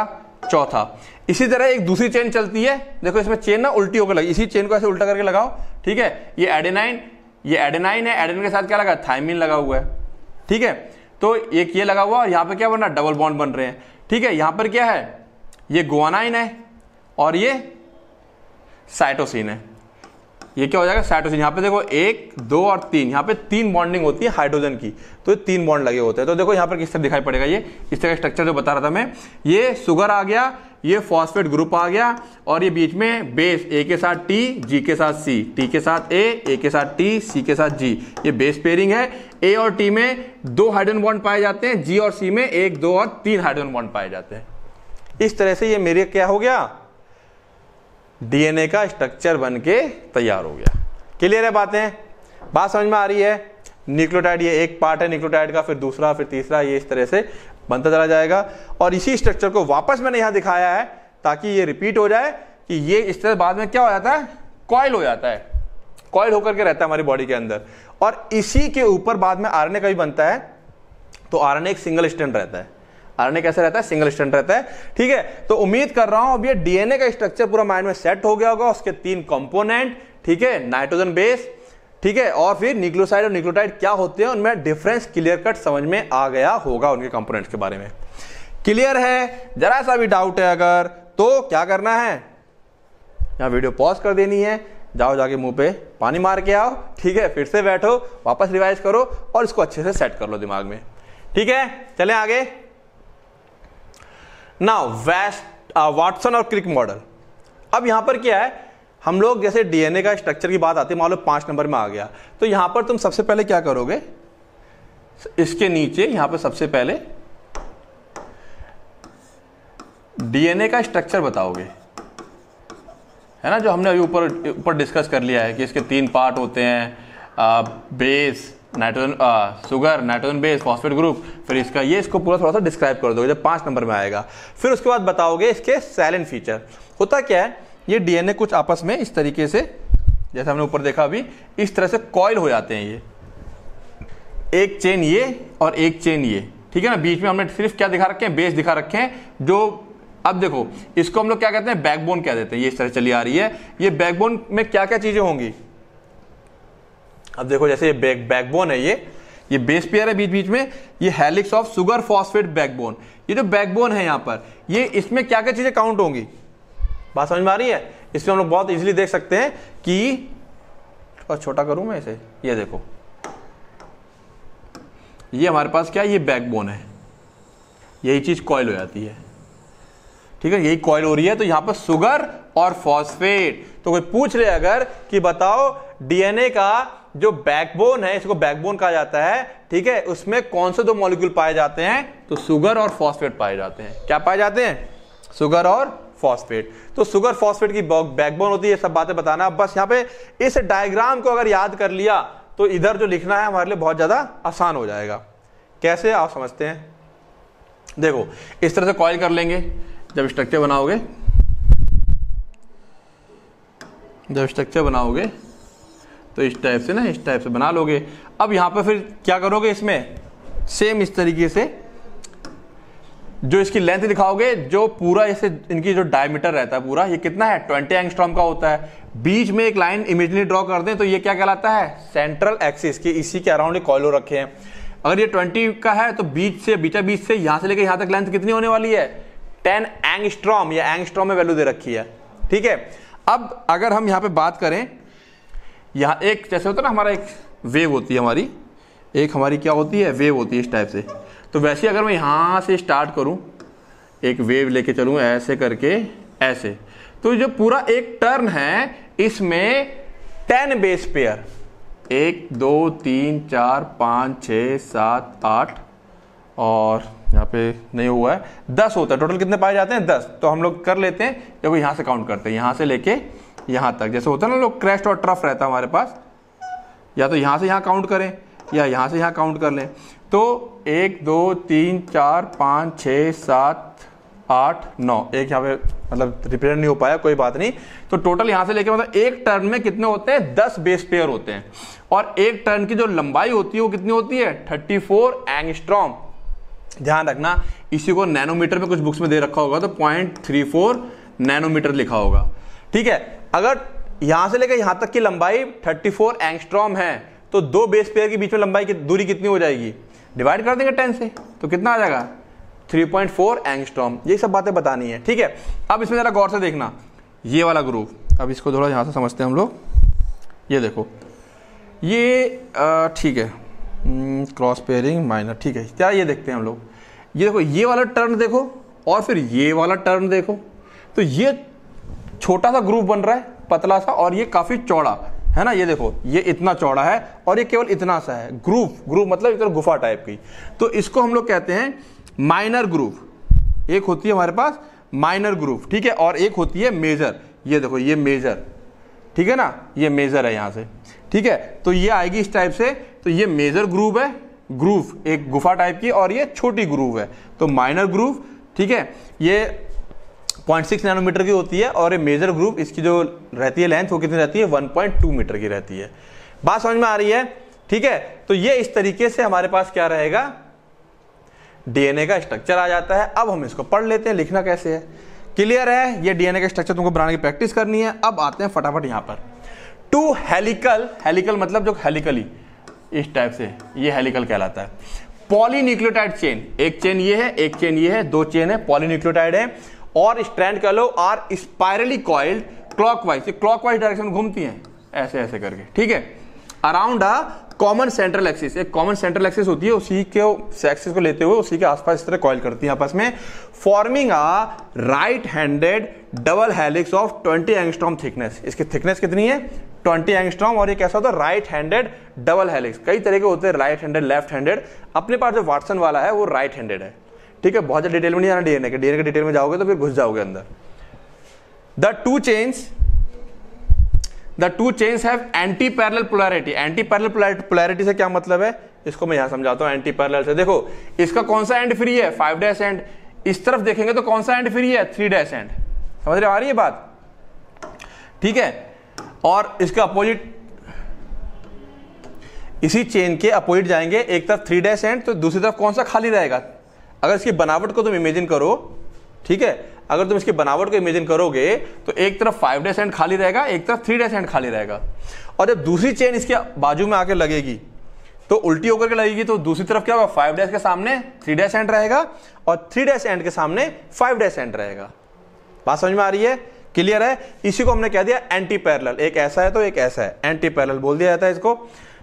चौथा इसी तरह एक दूसरी चेन चलती है देखो इसमें चेन ना उल्टी होकर लगी इसी चेन को ऐसे उल्टा करके लगाओ ठीक है ये एडेनाइन ये एडेनाइन है एडेन के साथ क्या लगा थाइमिन लगा हुआ है ठीक है तो एक ये लगा हुआ और यहां पर क्या बन रहा है डबल बॉन्ड बन रहे हैं ठीक है यहां पर क्या है ये गुआनाइन है और ये साइटोसिन है ये क्या हो जाएगा साइटोसिन यहाँ पे देखो एक दो और तीन यहाँ पे तीन बॉन्डिंग होती है हाइड्रोजन की तो ये तीन बॉन्ड लगे होते हैं तो देखो यहाँ पर किस तरह दिखाई पड़ेगा ये इस तरह का स्ट्रक्चर जो बता रहा था मैं ये शुगर आ गया ये फॉस्फेट ग्रुप आ गया और ये बीच में बेस ए के साथ टी जी के साथ सी टी के साथ ए ए के साथ टी सी के साथ जी ये बेस पेयरिंग है ए और टी में दो हाइड्रोजन बॉन्ड पाए जाते हैं जी और सी में एक दो और तीन हाइड्रोजन बॉन्ड पाए जाते हैं इस तरह से ये मेरे क्या हो गया डीएनए का स्ट्रक्चर बन के तैयार हो गया क्लियर है बातें बात समझ में आ रही है न्यूक्लियोटाइड ये एक पार्ट है न्यूक्लियोटाइड का फिर दूसरा फिर तीसरा ये इस तरह से बनता चला जाएगा और इसी स्ट्रक्चर को वापस मैंने यहां दिखाया है ताकि ये रिपीट हो जाए कि ये इस तरह बाद में क्या हो जाता है कॉयल हो जाता है कॉयल होकर के रहता है हमारी बॉडी के अंदर और इसी के ऊपर बाद में आरएनए का भी बनता है तो आरएनए एक सिंगल स्टैंड रहता है आरएनए कैसे रहता है सिंगल स्टैंड रहता है ठीक है तो उम्मीद कर रहा हूं अब ये डीएनए का स्ट्रक्चर पूरा माइंड में सेट हो गया होगा उसके तीन कंपोनेंट ठीक है नाइट्रोजन बेस ठीक है और फिर न्यूक्लियोसाइड और न्यूक्लियोटाइड क्या होते हैं उनमें डिफरेंस क्लियर कट समझ में आ गया होगा उनके कंपोनेंट्स के बारे में क्लियर है जरा सा भी डाउट है अगर तो क्या करना है यहां वीडियो पॉज कर देनी है जाओ जाके मुंह पे पानी मार के आओ ठीक है फिर से बैठो वापस रिवाइज करो और इसको अच्छे से सेट कर लो दिमाग में ठीक है चले आगे नाउ वेस्ट वाटसन और क्रिक मॉडल अब यहां पर क्या है हम लोग जैसे डीएनए का स्ट्रक्चर की बात आती है मान लो पांच नंबर में आ गया तो यहां पर तुम सबसे पहले क्या करोगे इसके नीचे यहां पर सबसे पहले डीएनए का स्ट्रक्चर बताओगे है ना जो हमने अभी ऊपर ऊपर डिस्कस कर लिया है कि इसके तीन पार्ट होते हैं आ, uh, base nitrogen sugar nitrogen base phosphate group फिर इसका ये इसको पूरा थोड़ा सा डिस्क्राइब कर दोगे जब पांच नंबर में आएगा फिर उसके बाद बताओगे इसके सैलेंट फीचर होता क्या है ये डीएनए कुछ आपस में इस तरीके से जैसे हमने ऊपर देखा अभी इस तरह से कॉयल हो जाते हैं ये एक चेन ये और एक चेन ये ठीक है ना बीच में हमने सिर्फ क्या दिखा रखे हैं बेस दिखा रखे हैं जो अब देखो इसको हम लोग क्या कहते हैं बैकबोन क्या देते हैं ये इस तरह चली आ रही है ये बैकबोन में क्या क्या चीज़ें होंगी अब देखो जैसे ये बैक बैकबोन है ये ये बेस पेयर है बीच बीच में ये helix of sugar phosphate backbone ये जो बैकबोन है यहाँ पर ये इसमें क्या क्या चीज़ें काउंट होंगी बात समझ में आ रही है इसमें हम लोग बहुत इजीली देख सकते हैं कि और छोटा करूं मैं इसे ये देखो ये हमारे पास क्या ये बैकबोन है यही चीज़ कॉयल हो जाती है ठीक है यही कॉयल हो रही है तो यहां पर सुगर और फॉस्फेट तो कोई पूछ रहे अगर कि बताओ डीएनए का जो बैकबोन है इसको बैकबोन कहा जाता है ठीक है उसमें कौन से दो मॉलिक्यूल पाए जाते हैं तो सुगर और फॉस्फेट पाए जाते हैं क्या पाए जाते हैं सुगर और फॉस्फेट तो सुगर फॉस्फेट की बैकबोन होती है सब बातें बताना बस यहाँ पे इस डायग्राम को अगर याद कर लिया तो इधर जो लिखना है हमारे लिए बहुत ज्यादा आसान हो जाएगा कैसे आप समझते हैं देखो इस तरह से कॉल कर लेंगे जब स्ट्रक्चर बनाओगे जब स्ट्रक्चर बनाओगे तो इस टाइप से ना इस टाइप से बना लोगे अब यहां पर फिर क्या करोगे इसमें सेम इस तरीके से जो इसकी लेंथ दिखाओगे जो पूरा इसे इनकी जो डायमीटर रहता है पूरा ये कितना है ट्वेंटी एंगस्ट्रॉम का होता है बीच में एक लाइन इमेजनरी ड्रॉ कर दें तो ये क्या कहलाता है सेंट्रल एक्सिस की इसी के अराउंड कॉलो रखे हैं अगर ये ट्वेंटी का है तो बीच से बीचा बीच से यहां से लेकर यहां तक लेंथ कितनी होने वाली है टेन एंगस्ट्रॉम या एंगस्ट्रॉम में वैल्यू दे रखी है ठीक है अब अगर हम यहां पर बात करें यहाँ एक जैसे होता है ना हमारा एक वेव होती है हमारी एक हमारी क्या होती है वेव होती है इस टाइप से तो वैसे अगर मैं यहाँ से स्टार्ट करूँ एक वेव लेके चलूँ ऐसे करके ऐसे तो जो पूरा एक टर्न है इसमें टेन बेस पेयर एक दो तीन चार पाँच छ सात आठ और यहाँ पे नहीं हुआ है दस होता है टोटल कितने पाए जाते हैं दस तो हम लोग कर लेते हैं जब यहाँ से काउंट करते हैं यहाँ से लेके यहाँ तक जैसे होता है ना लोग क्रैश और ट्रफ रहता है हमारे पास या तो यहाँ से यहाँ काउंट करें या यहाँ से यहाँ काउंट कर लें तो एक दो तीन चार पाँच छः सात आठ नौ एक यहाँ पे मतलब रिप्रेजेंट नहीं हो पाया कोई बात नहीं तो टोटल यहाँ से लेके मतलब एक टर्न में कितने होते हैं दस बेस पेयर होते हैं और एक टर्न की जो लंबाई होती है वो कितनी होती है थर्टी फोर एंगस्ट्रॉम ध्यान रखना इसी को नैनोमीटर में कुछ बुक्स में दे रखा होगा तो पॉइंट थ्री फोर नैनोमीटर लिखा होगा ठीक है अगर यहाँ से लेकर यहाँ तक की लंबाई 34 फोर एंगस्ट्रॉम है तो दो बेस पेयर के बीच में लंबाई की दूरी कितनी हो जाएगी डिवाइड कर देंगे 10 से तो कितना आ जाएगा 3.4 पॉइंट एंगस्ट्रॉम ये सब बातें बतानी है ठीक है अब इसमें ज़रा गौर से देखना ये वाला ग्रुप अब इसको थोड़ा यहाँ से समझते हैं हम लोग ये देखो ये ठीक है क्रॉस पेयरिंग माइनर ठीक है क्या ये देखते हैं हम लोग ये देखो ये वाला टर्न देखो और फिर ये वाला टर्न देखो तो ये छोटा सा ग्रुप बन रहा है पतला सा और ये काफ़ी चौड़ा है ना ये देखो ये इतना चौड़ा है और ये केवल इतना सा है ग्रुप ग्रुप मतलब एक गुफा टाइप की तो इसको हम लोग कहते हैं माइनर ग्रुप एक होती है हमारे पास माइनर ग्रुप ठीक है और एक होती है मेजर ये देखो ये मेजर ठीक है ना ये मेजर है यहाँ से ठीक है तो ये आएगी इस टाइप से तो ये मेजर ग्रुप है ग्रुप एक गुफा टाइप की और ये छोटी ग्रुप है तो माइनर ग्रुप ठीक है ये पॉइंट सिक्स नैनोमीटर की होती है और ये मेजर ग्रुप इसकी जो रहती है लेंथ वो कितनी रहती है वन पॉइंट टू मीटर की रहती है बात समझ में आ रही है ठीक है तो ये इस तरीके से हमारे पास क्या रहेगा डीएनए का स्ट्रक्चर आ जाता है अब हम इसको पढ़ लेते हैं लिखना कैसे है क्लियर है ये डीएनए का स्ट्रक्चर तुमको बनाने की प्रैक्टिस करनी है अब आते हैं फटाफट यहां पर टू हेलिकल हेलिकल मतलब जो हेलिकली इस टाइप से ये हेलिकल कहलाता है पॉलीन्यूक्लियोटाइड चेन एक चेन ये है एक चेन ये है दो चेन है पॉलीन्यूक्लियोटाइड है और स्ट्रैंड कह लो are spirally coiled clockwise clockwise direction घूमती हैं ऐसे ऐसे करके ठीक है around a common central axis एक कॉमन सेंट्रल एक्सिस होती है उसी के एक्सिस को लेते हुए उसी के आसपास इस तरह कॉइल करती है आपस में forming a right handed double helix of 20 angstrom thickness इसकी थिकनेस कितनी है 20 एंगस्ट्रॉम और ये कैसा होता है राइट हैंडेड डबल हेलिक्स कई तरह के होते हैं राइट हैंडेड लेफ्ट हैंडेड अपने पास जो वाटसन वाला है वो राइट हैंडेड है ठीक है बहुत ज़्यादा डिटेल में नहीं जाना डीएनए के डीएनए के डिटेल में जाओगे तो फिर घुस जाओगे अंदर the two chains the two chains have anti parallel polarity anti parallel polarity से क्या मतलब है इसको मैं यहां समझाता हूं एंटी पैरल से देखो इसका कौन सा एंड फ्री है फाइव डैश एंड इस तरफ देखेंगे तो कौन सा एंड फ्री है थ्री डैश एंड समझ रहे आ रही है बात ठीक है और इसका अपोजिट इसी चेन के अपोजिट जाएंगे एक तरफ थ्री डैश एंड तो दूसरी तरफ कौन सा खाली रहेगा अगर इसकी बनावट को तुम इमेजिन करो ठीक है अगर तुम इसकी बनावट को इमेजिन करोगे तो एक तरफ फाइव डे सेंड खाली रहेगा एक तरफ थ्री डे सेंड खाली रहेगा और जब दूसरी चेन इसके बाजू में आकर लगेगी तो उल्टी होकर के लगेगी तो दूसरी तरफ क्या होगा फाइव डैश के सामने थ्री डैश एंड रहेगा और थ्री डैश एंड के सामने फाइव डैश एंड रहेगा बात समझ में आ रही है क्लियर है इसी को हमने कह दिया एंटी पैरल एक ऐसा है तो एक ऐसा है एंटी पैरल बोल दिया जाता है इसको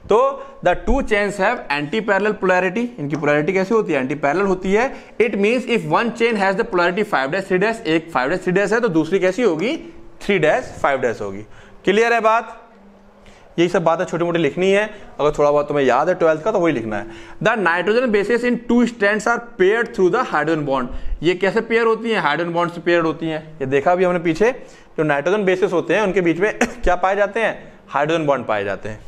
तो the two chains have anti parallel polarity इनकी पोलैरिटी कैसे होती है एंटी पैरल होती है it means if one chain has the polarity five dash three dash एक फाइव डैश थ्री डैश है तो दूसरी कैसी होगी थ्री डैश फाइव डैश होगी क्लियर है बात यही सब बातें छोटी मोटी लिखनी है अगर थोड़ा बहुत तुम्हें याद है ट्वेल्थ का तो वही लिखना है the nitrogen bases in two stand are pair through the hydrogen bond ये कैसे पेयर होती है हाइड्रोजन बॉन्ड से पेयर होती है ये देखा भी हमने पीछे जो नाइट्रोजन बेसिस होते हैं उनके बीच में [coughs] क्या पाए जाते हैं हाइड्रोजन बॉन्ड पाए जाते हैं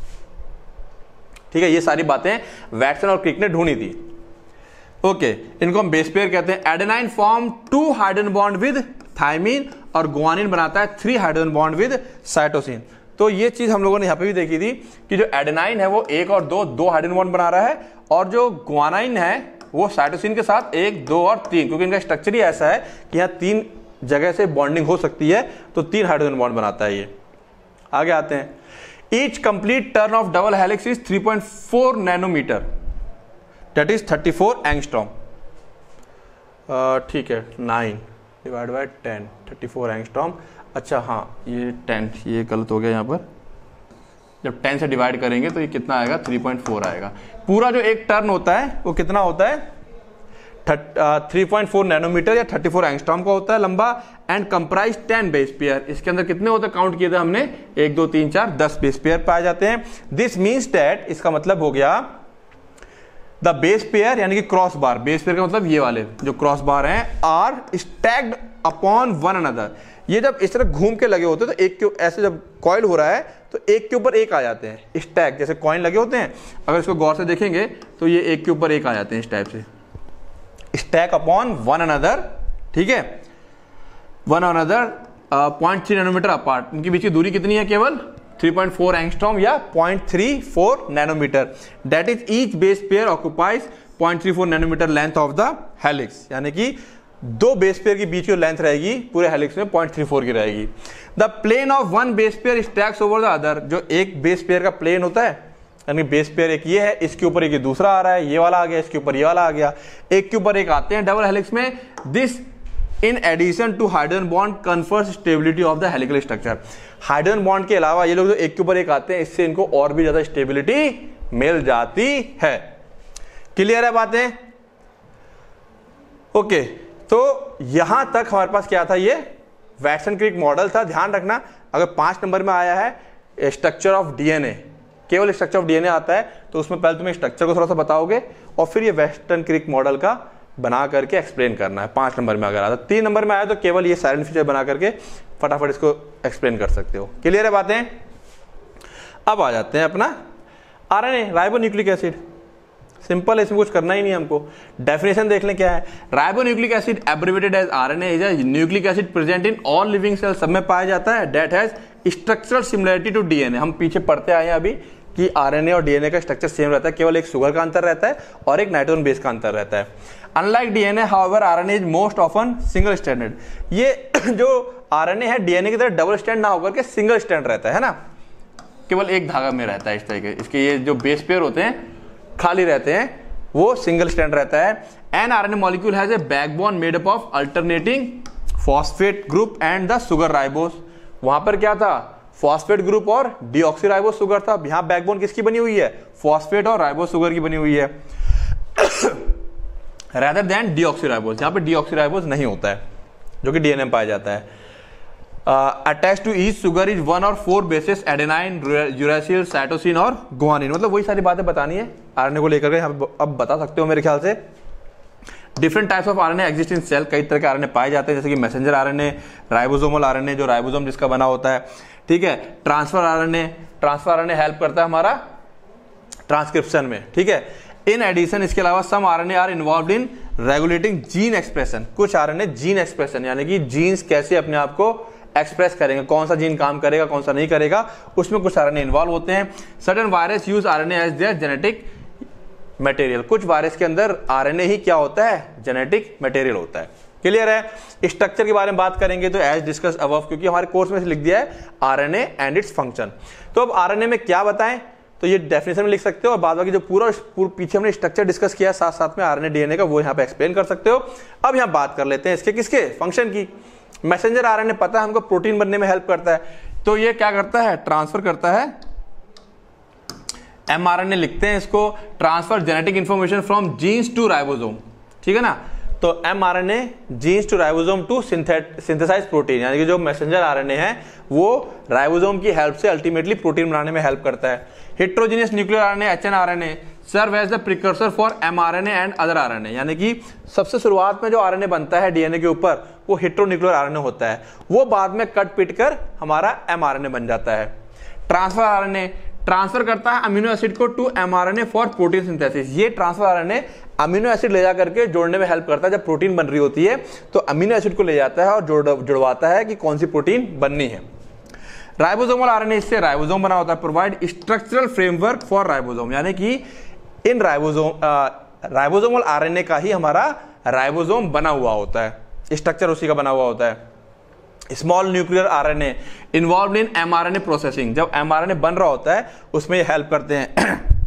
ठीक है ये सारी बातें वैटसन और क्रिक ने ढूंढी थी ओके इनको हम बेस पेयर कहते हैं adenine form two hydrogen bond with thymine और गुआनिन बनाता है three hydrogen bond with cytosine तो ये चीज हम लोगों ने यहां पे भी देखी थी कि जो एडेनाइन है वो एक और दो दो हाइड्रोजन बॉन्ड बना रहा है और जो गुआनाइन है वो साइटोसिन के साथ एक दो और तीन क्योंकि इनका स्ट्रक्चर ही ऐसा है कि यहाँ तीन जगह से बॉन्डिंग हो सकती है तो तीन हाइड्रोजन बॉन्ड बनाता है ये आगे आते हैं each complete turn of double helix is 3.4 nanometer that is 34 angstrom uh, ठीक है nine divide by ten thirty four angstrom अच्छा हाँ ये टेन ये गलत हो गया यहाँ पर जब टेन से डिवाइड करेंगे तो ये कितना आएगा थ्री पॉइंट फोर आएगा पूरा जो एक टर्न होता है वो कितना होता है थ्री पॉइंट फोर नैनोमीटर या थर्टी फोर एंगस्ट्रॉम का होता है लंबा and comprise ten base pair इसके अंदर कितने होते हैं काउंट किए थे हमने एक दो तीन चार दस बेस पेयर पाए जाते हैं दिस मीन्स डेट इसका मतलब हो गया द बेस पेयर यानी कि क्रॉस बार बेस पेयर का मतलब ये वाले जो क्रॉस बार हैं are stacked upon one another ये जब इस तरह घूम के लगे होते हैं तो एक के ऐसे जब कॉइल हो रहा है तो एक के ऊपर एक आ जाते हैं स्टैग जैसे कॉइन लगे होते हैं अगर इसको गौर से देखेंगे तो ये एक के ऊपर एक आ जाते हैं इस टाइप से स्टैक अपॉन वन अनदर ठीक है one another point three nanometre apart इनके बीच की दूरी कितनी है केवल 3.4 पॉइंट फोर एंगस्टॉम या 0.34 nanometre that is each base pair occupies 0.34 nanometre length of the helix यानी कि दो बेस पेयर के बीच की लेंथ रहेगी पूरे हेलिक्स में 0.34 की रहेगी the plane of one base pair stacks over the other जो एक बेस पेयर का प्लेन होता है यानी बेस पेयर एक ये है इसके ऊपर एक दूसरा आ रहा है ये वाला आ गया इसके ऊपर ये वाला आ गया एक के ऊपर एक आते हैं डबल हेलिक्स में this in addition to hydrogen bond confers stability of the helical structure hydrogen bond के अलावा ये लोग जो एक के ऊपर एक आते हैं इससे इनको और भी ज्यादा स्टेबिलिटी मिल जाती है क्लियर है बातें ओके तो यहां तक हमारे पास क्या था ये वैटसन क्रिक मॉडल था ध्यान रखना अगर पांच नंबर में आया है स्ट्रक्चर ऑफ डीएनए केवल स्ट्रक्चर ऑफ डीएनए आता है तो उसमें पहले तुम्हें स्ट्रक्चर को थोड़ा सा बताओगे और फिर ये वेस्टर्न क्रिक मॉडल का बना करके एक्सप्लेन करना है पांच नंबर में अगर आता तीन नंबर में आया तो केवल ये साइलेंट फीचर बना करके फटाफट इसको एक्सप्लेन कर सकते हो क्लियर है बातें अब आ जाते हैं अपना R N A ribo nucleic acid simple है इसमें कुछ करना ही नहीं हमको डेफिनेशन देख लें क्या है ribo nucleic acid abbreviated as R N as nucleic acid present in all living cell सब में पाया जाता है that has structural similarity to DNA हम पीछे पढ़ते आए हैं अभी कि आरएनए और डीएनए का स्ट्रक्चर सेम रहता है केवल एक सुगर का अंतर रहता है और एक नाइट्रोजन बेस का अंतर रहता है unlike DNA however R is most often single standard ये [clears throat] जो आर है डीएनए की तरह डबल स्टैंड ना होकर के सिंगल स्टैंड रहता है ना केवल एक धागा में रहता है इस तरीके इसके ये जो बेस पेयर होते हैं खाली रहते हैं वो सिंगल स्टैंड रहता है an R N A molecule has a backbone made up of alternating phosphate group and the sugar ribose वहां पर क्या था फॉस्फेट ग्रुप और डी सुगर था यहां बैकबोन किसकी बनी हुई है फॉस्फेट और राइबो सुगर की बनी हुई है रेदर देन डीऑक्सीराइबोज यहां पे डीऑक्सीराइबोज नहीं होता है जो कि डीएनए पाया जाता है attach to each sugar is one और four bases adenine uracil cytosine और गुआनिन मतलब वही सारी बातें बतानी है आरएनए को लेकर के यहाँ अब बता सकते हो मेरे ख्याल से different types of RNA exist in cell कई तरह के आरएनए पाए जाते हैं जैसे कि मैसेंजर आरएनए राइबोसोमल आरएनए जो राइबोसोम जिसका बना होता है ठीक है transfer R N A transfer R A help करता है हमारा ट्रांसक्रिप्शन में ठीक है इन एडिशन इसके अलावा some A R involve in regulating gene expression कुछ R N A gene expression यानी कि जीन्स कैसे अपने आप को एक्सप्रेस करेंगे कौन सा जीन काम करेगा कौन सा नहीं करेगा उसमें कुछ आर एन ए इन्वॉल्व होते हैं sudden virus use N as their genetic material कुछ वायरस के अंदर आर एन ए ही क्या होता है जेनेटिक मटेरियल होता है क्लियर है स्ट्रक्चर के बारे में बात करेंगे तो एज डिस्कस अब क्योंकि हमारे कोर्स में लिख दिया है आर एंड इट्स फंक्शन तो अब आर में क्या बताएं तो ये डेफिनेशन में लिख सकते हो और बाद बाकी जो पूरा पूर, पीछे हमने स्ट्रक्चर डिस्कस किया साथ साथ में आरएनए डीएनए का वो यहाँ पे एक्सप्लेन कर सकते हो अब यहाँ बात कर लेते हैं इसके किसके फंक्शन की मैसेंजर आरएनए पता है हमको प्रोटीन बनने में हेल्प करता है तो ये क्या करता है ट्रांसफर करता है एम लिखते हैं इसको transfer genetic information from genes to ribosome ठीक है ना तो M R N A genes to ribosome to synthesise protein यानी कि जो मैसेंजर आर एन ए है वो राइबोजोम की हेल्प से अल्टीमेटली प्रोटीन बनाने में हेल्प करता है heterogeneous nuclear R N H N R N A serve as the precursor for M R N A and other R N A यानी कि सबसे शुरुआत में जो आर एन ए बनता है डीएनए के ऊपर वो हिट्रोन्यूक्लियर आर एन ए होता है वो बाद में कट पिट कर हमारा एम आर एन ए बन जाता है transfer R N A transfer करता है अमीनो एसिड को to mRNA for protein synthesis ये ट्रांसफर आरएनए अमीनो एसिड ले जा करके जोड़ने में हेल्प करता है जब प्रोटीन बन रही होती है तो अमीनो एसिड को ले जाता है और जोड़ जुड़वाता है कि कौन सी प्रोटीन बननी है राइबोसोमल आरएनए इससे राइबोसोम बना होता है provide structural framework for ribosome यानी कि इन राइबोसोम राइबोसोमल आरएनए का ही हमारा राइबोसोम बना हुआ होता है स्ट्रक्चर उसी का बना हुआ होता है small nuclear R N A involve in M R N A processing जब एम आर एन ए बन रहा होता है उसमें ये हेल्प करते हैं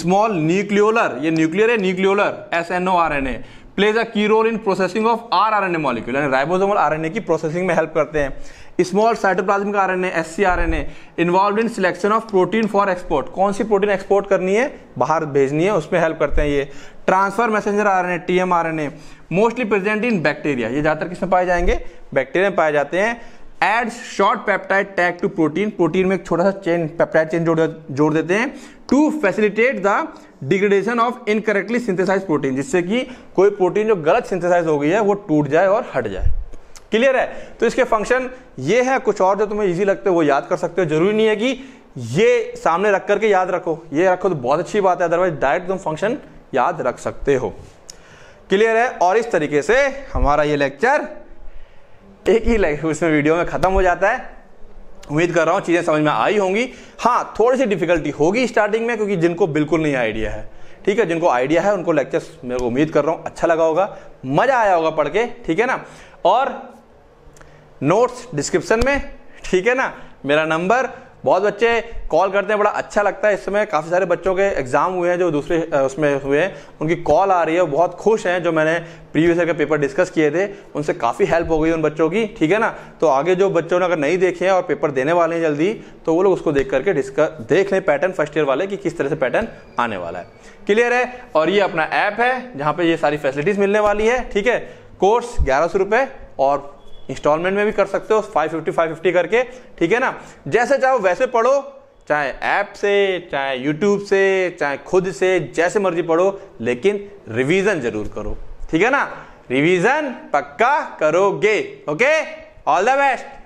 स्मॉल [clears throat] न्यूक्लियोलर ये न्यूक्लियर है nucleolar S N O R N A plays a key role in processing of R R N A molecule यानी राइबोसोमल आर एन ए की प्रोसेसिंग में हेल्प करते हैं small cytoplasmic R N A S C R N A involve in selection of protein for export कौन सी protein export करनी है बाहर भेजनी है उसमें हेल्प करते हैं ये transfer messenger R N A T M R N A mostly present in bacteria ये ज़्यादातर किसमें पाए जाएंगे बैक्टीरिया में पाए जाते हैं add short peptide tag to protein protein में एक छोटा सा चेन पेप्टाइड चेन जोड़ जोड़ देते हैं to facilitate the degradation of incorrectly synthesise protein जिससे कि कोई प्रोटीन जो गलत सिंथेसाइज हो गई है वो टूट जाए और हट जाए क्लियर है तो इसके फंक्शन ये है कुछ और जो तुम्हें ईजी लगते हो वो याद कर सकते हो जरूरी नहीं है कि ये सामने रख करके याद रखो ये रखो तो बहुत अच्छी बात है अदरवाइज डायरेक्ट तुम फंक्शन याद रख सकते हो क्लियर है और इस तरीके से हमारा ये लेक्चर एक ही उसमें वीडियो में ख़त्म हो जाता है उम्मीद कर रहा हूँ चीज़ें समझ में आई होंगी हाँ थोड़ी सी डिफिकल्टी होगी स्टार्टिंग में क्योंकि जिनको बिल्कुल नहीं आइडिया है ठीक है जिनको आइडिया है उनको लेक्चर्स मेरे को उम्मीद कर रहा हूँ अच्छा लगा होगा मज़ा आया होगा पढ़ के ठीक है ना और नोट्स डिस्क्रिप्शन में ठीक है ना मेरा नंबर बहुत बच्चे कॉल करते हैं बड़ा अच्छा लगता है इस समय काफ़ी सारे बच्चों के एग्ज़ाम हुए हैं जो दूसरे उसमें हुए हैं उनकी कॉल आ रही है बहुत खुश हैं जो मैंने प्रीवियस ईयर के पेपर डिस्कस किए थे उनसे काफ़ी हेल्प हो गई उन बच्चों की ठीक है ना तो आगे जो बच्चों ने अगर नहीं देखे हैं और पेपर देने वाले हैं जल्दी तो वो लोग उसको देख करके डिस्कस देख लें पैटर्न फर्स्ट ईयर वाले कि किस तरह से पैटर्न आने वाला है क्लियर है और ये अपना ऐप है जहाँ पर ये सारी फैसिलिटीज़ मिलने वाली है ठीक है कोर्स ग्यारह सौ रुपये और इंस्टॉलमेंट में भी कर सकते हो 550 550 करके ठीक है ना जैसे चाहो वैसे पढ़ो चाहे ऐप से चाहे यूट्यूब से चाहे खुद से जैसे मर्जी पढ़ो लेकिन रिवीजन जरूर करो ठीक है ना रिवीजन पक्का करोगे ओके ऑल द बेस्ट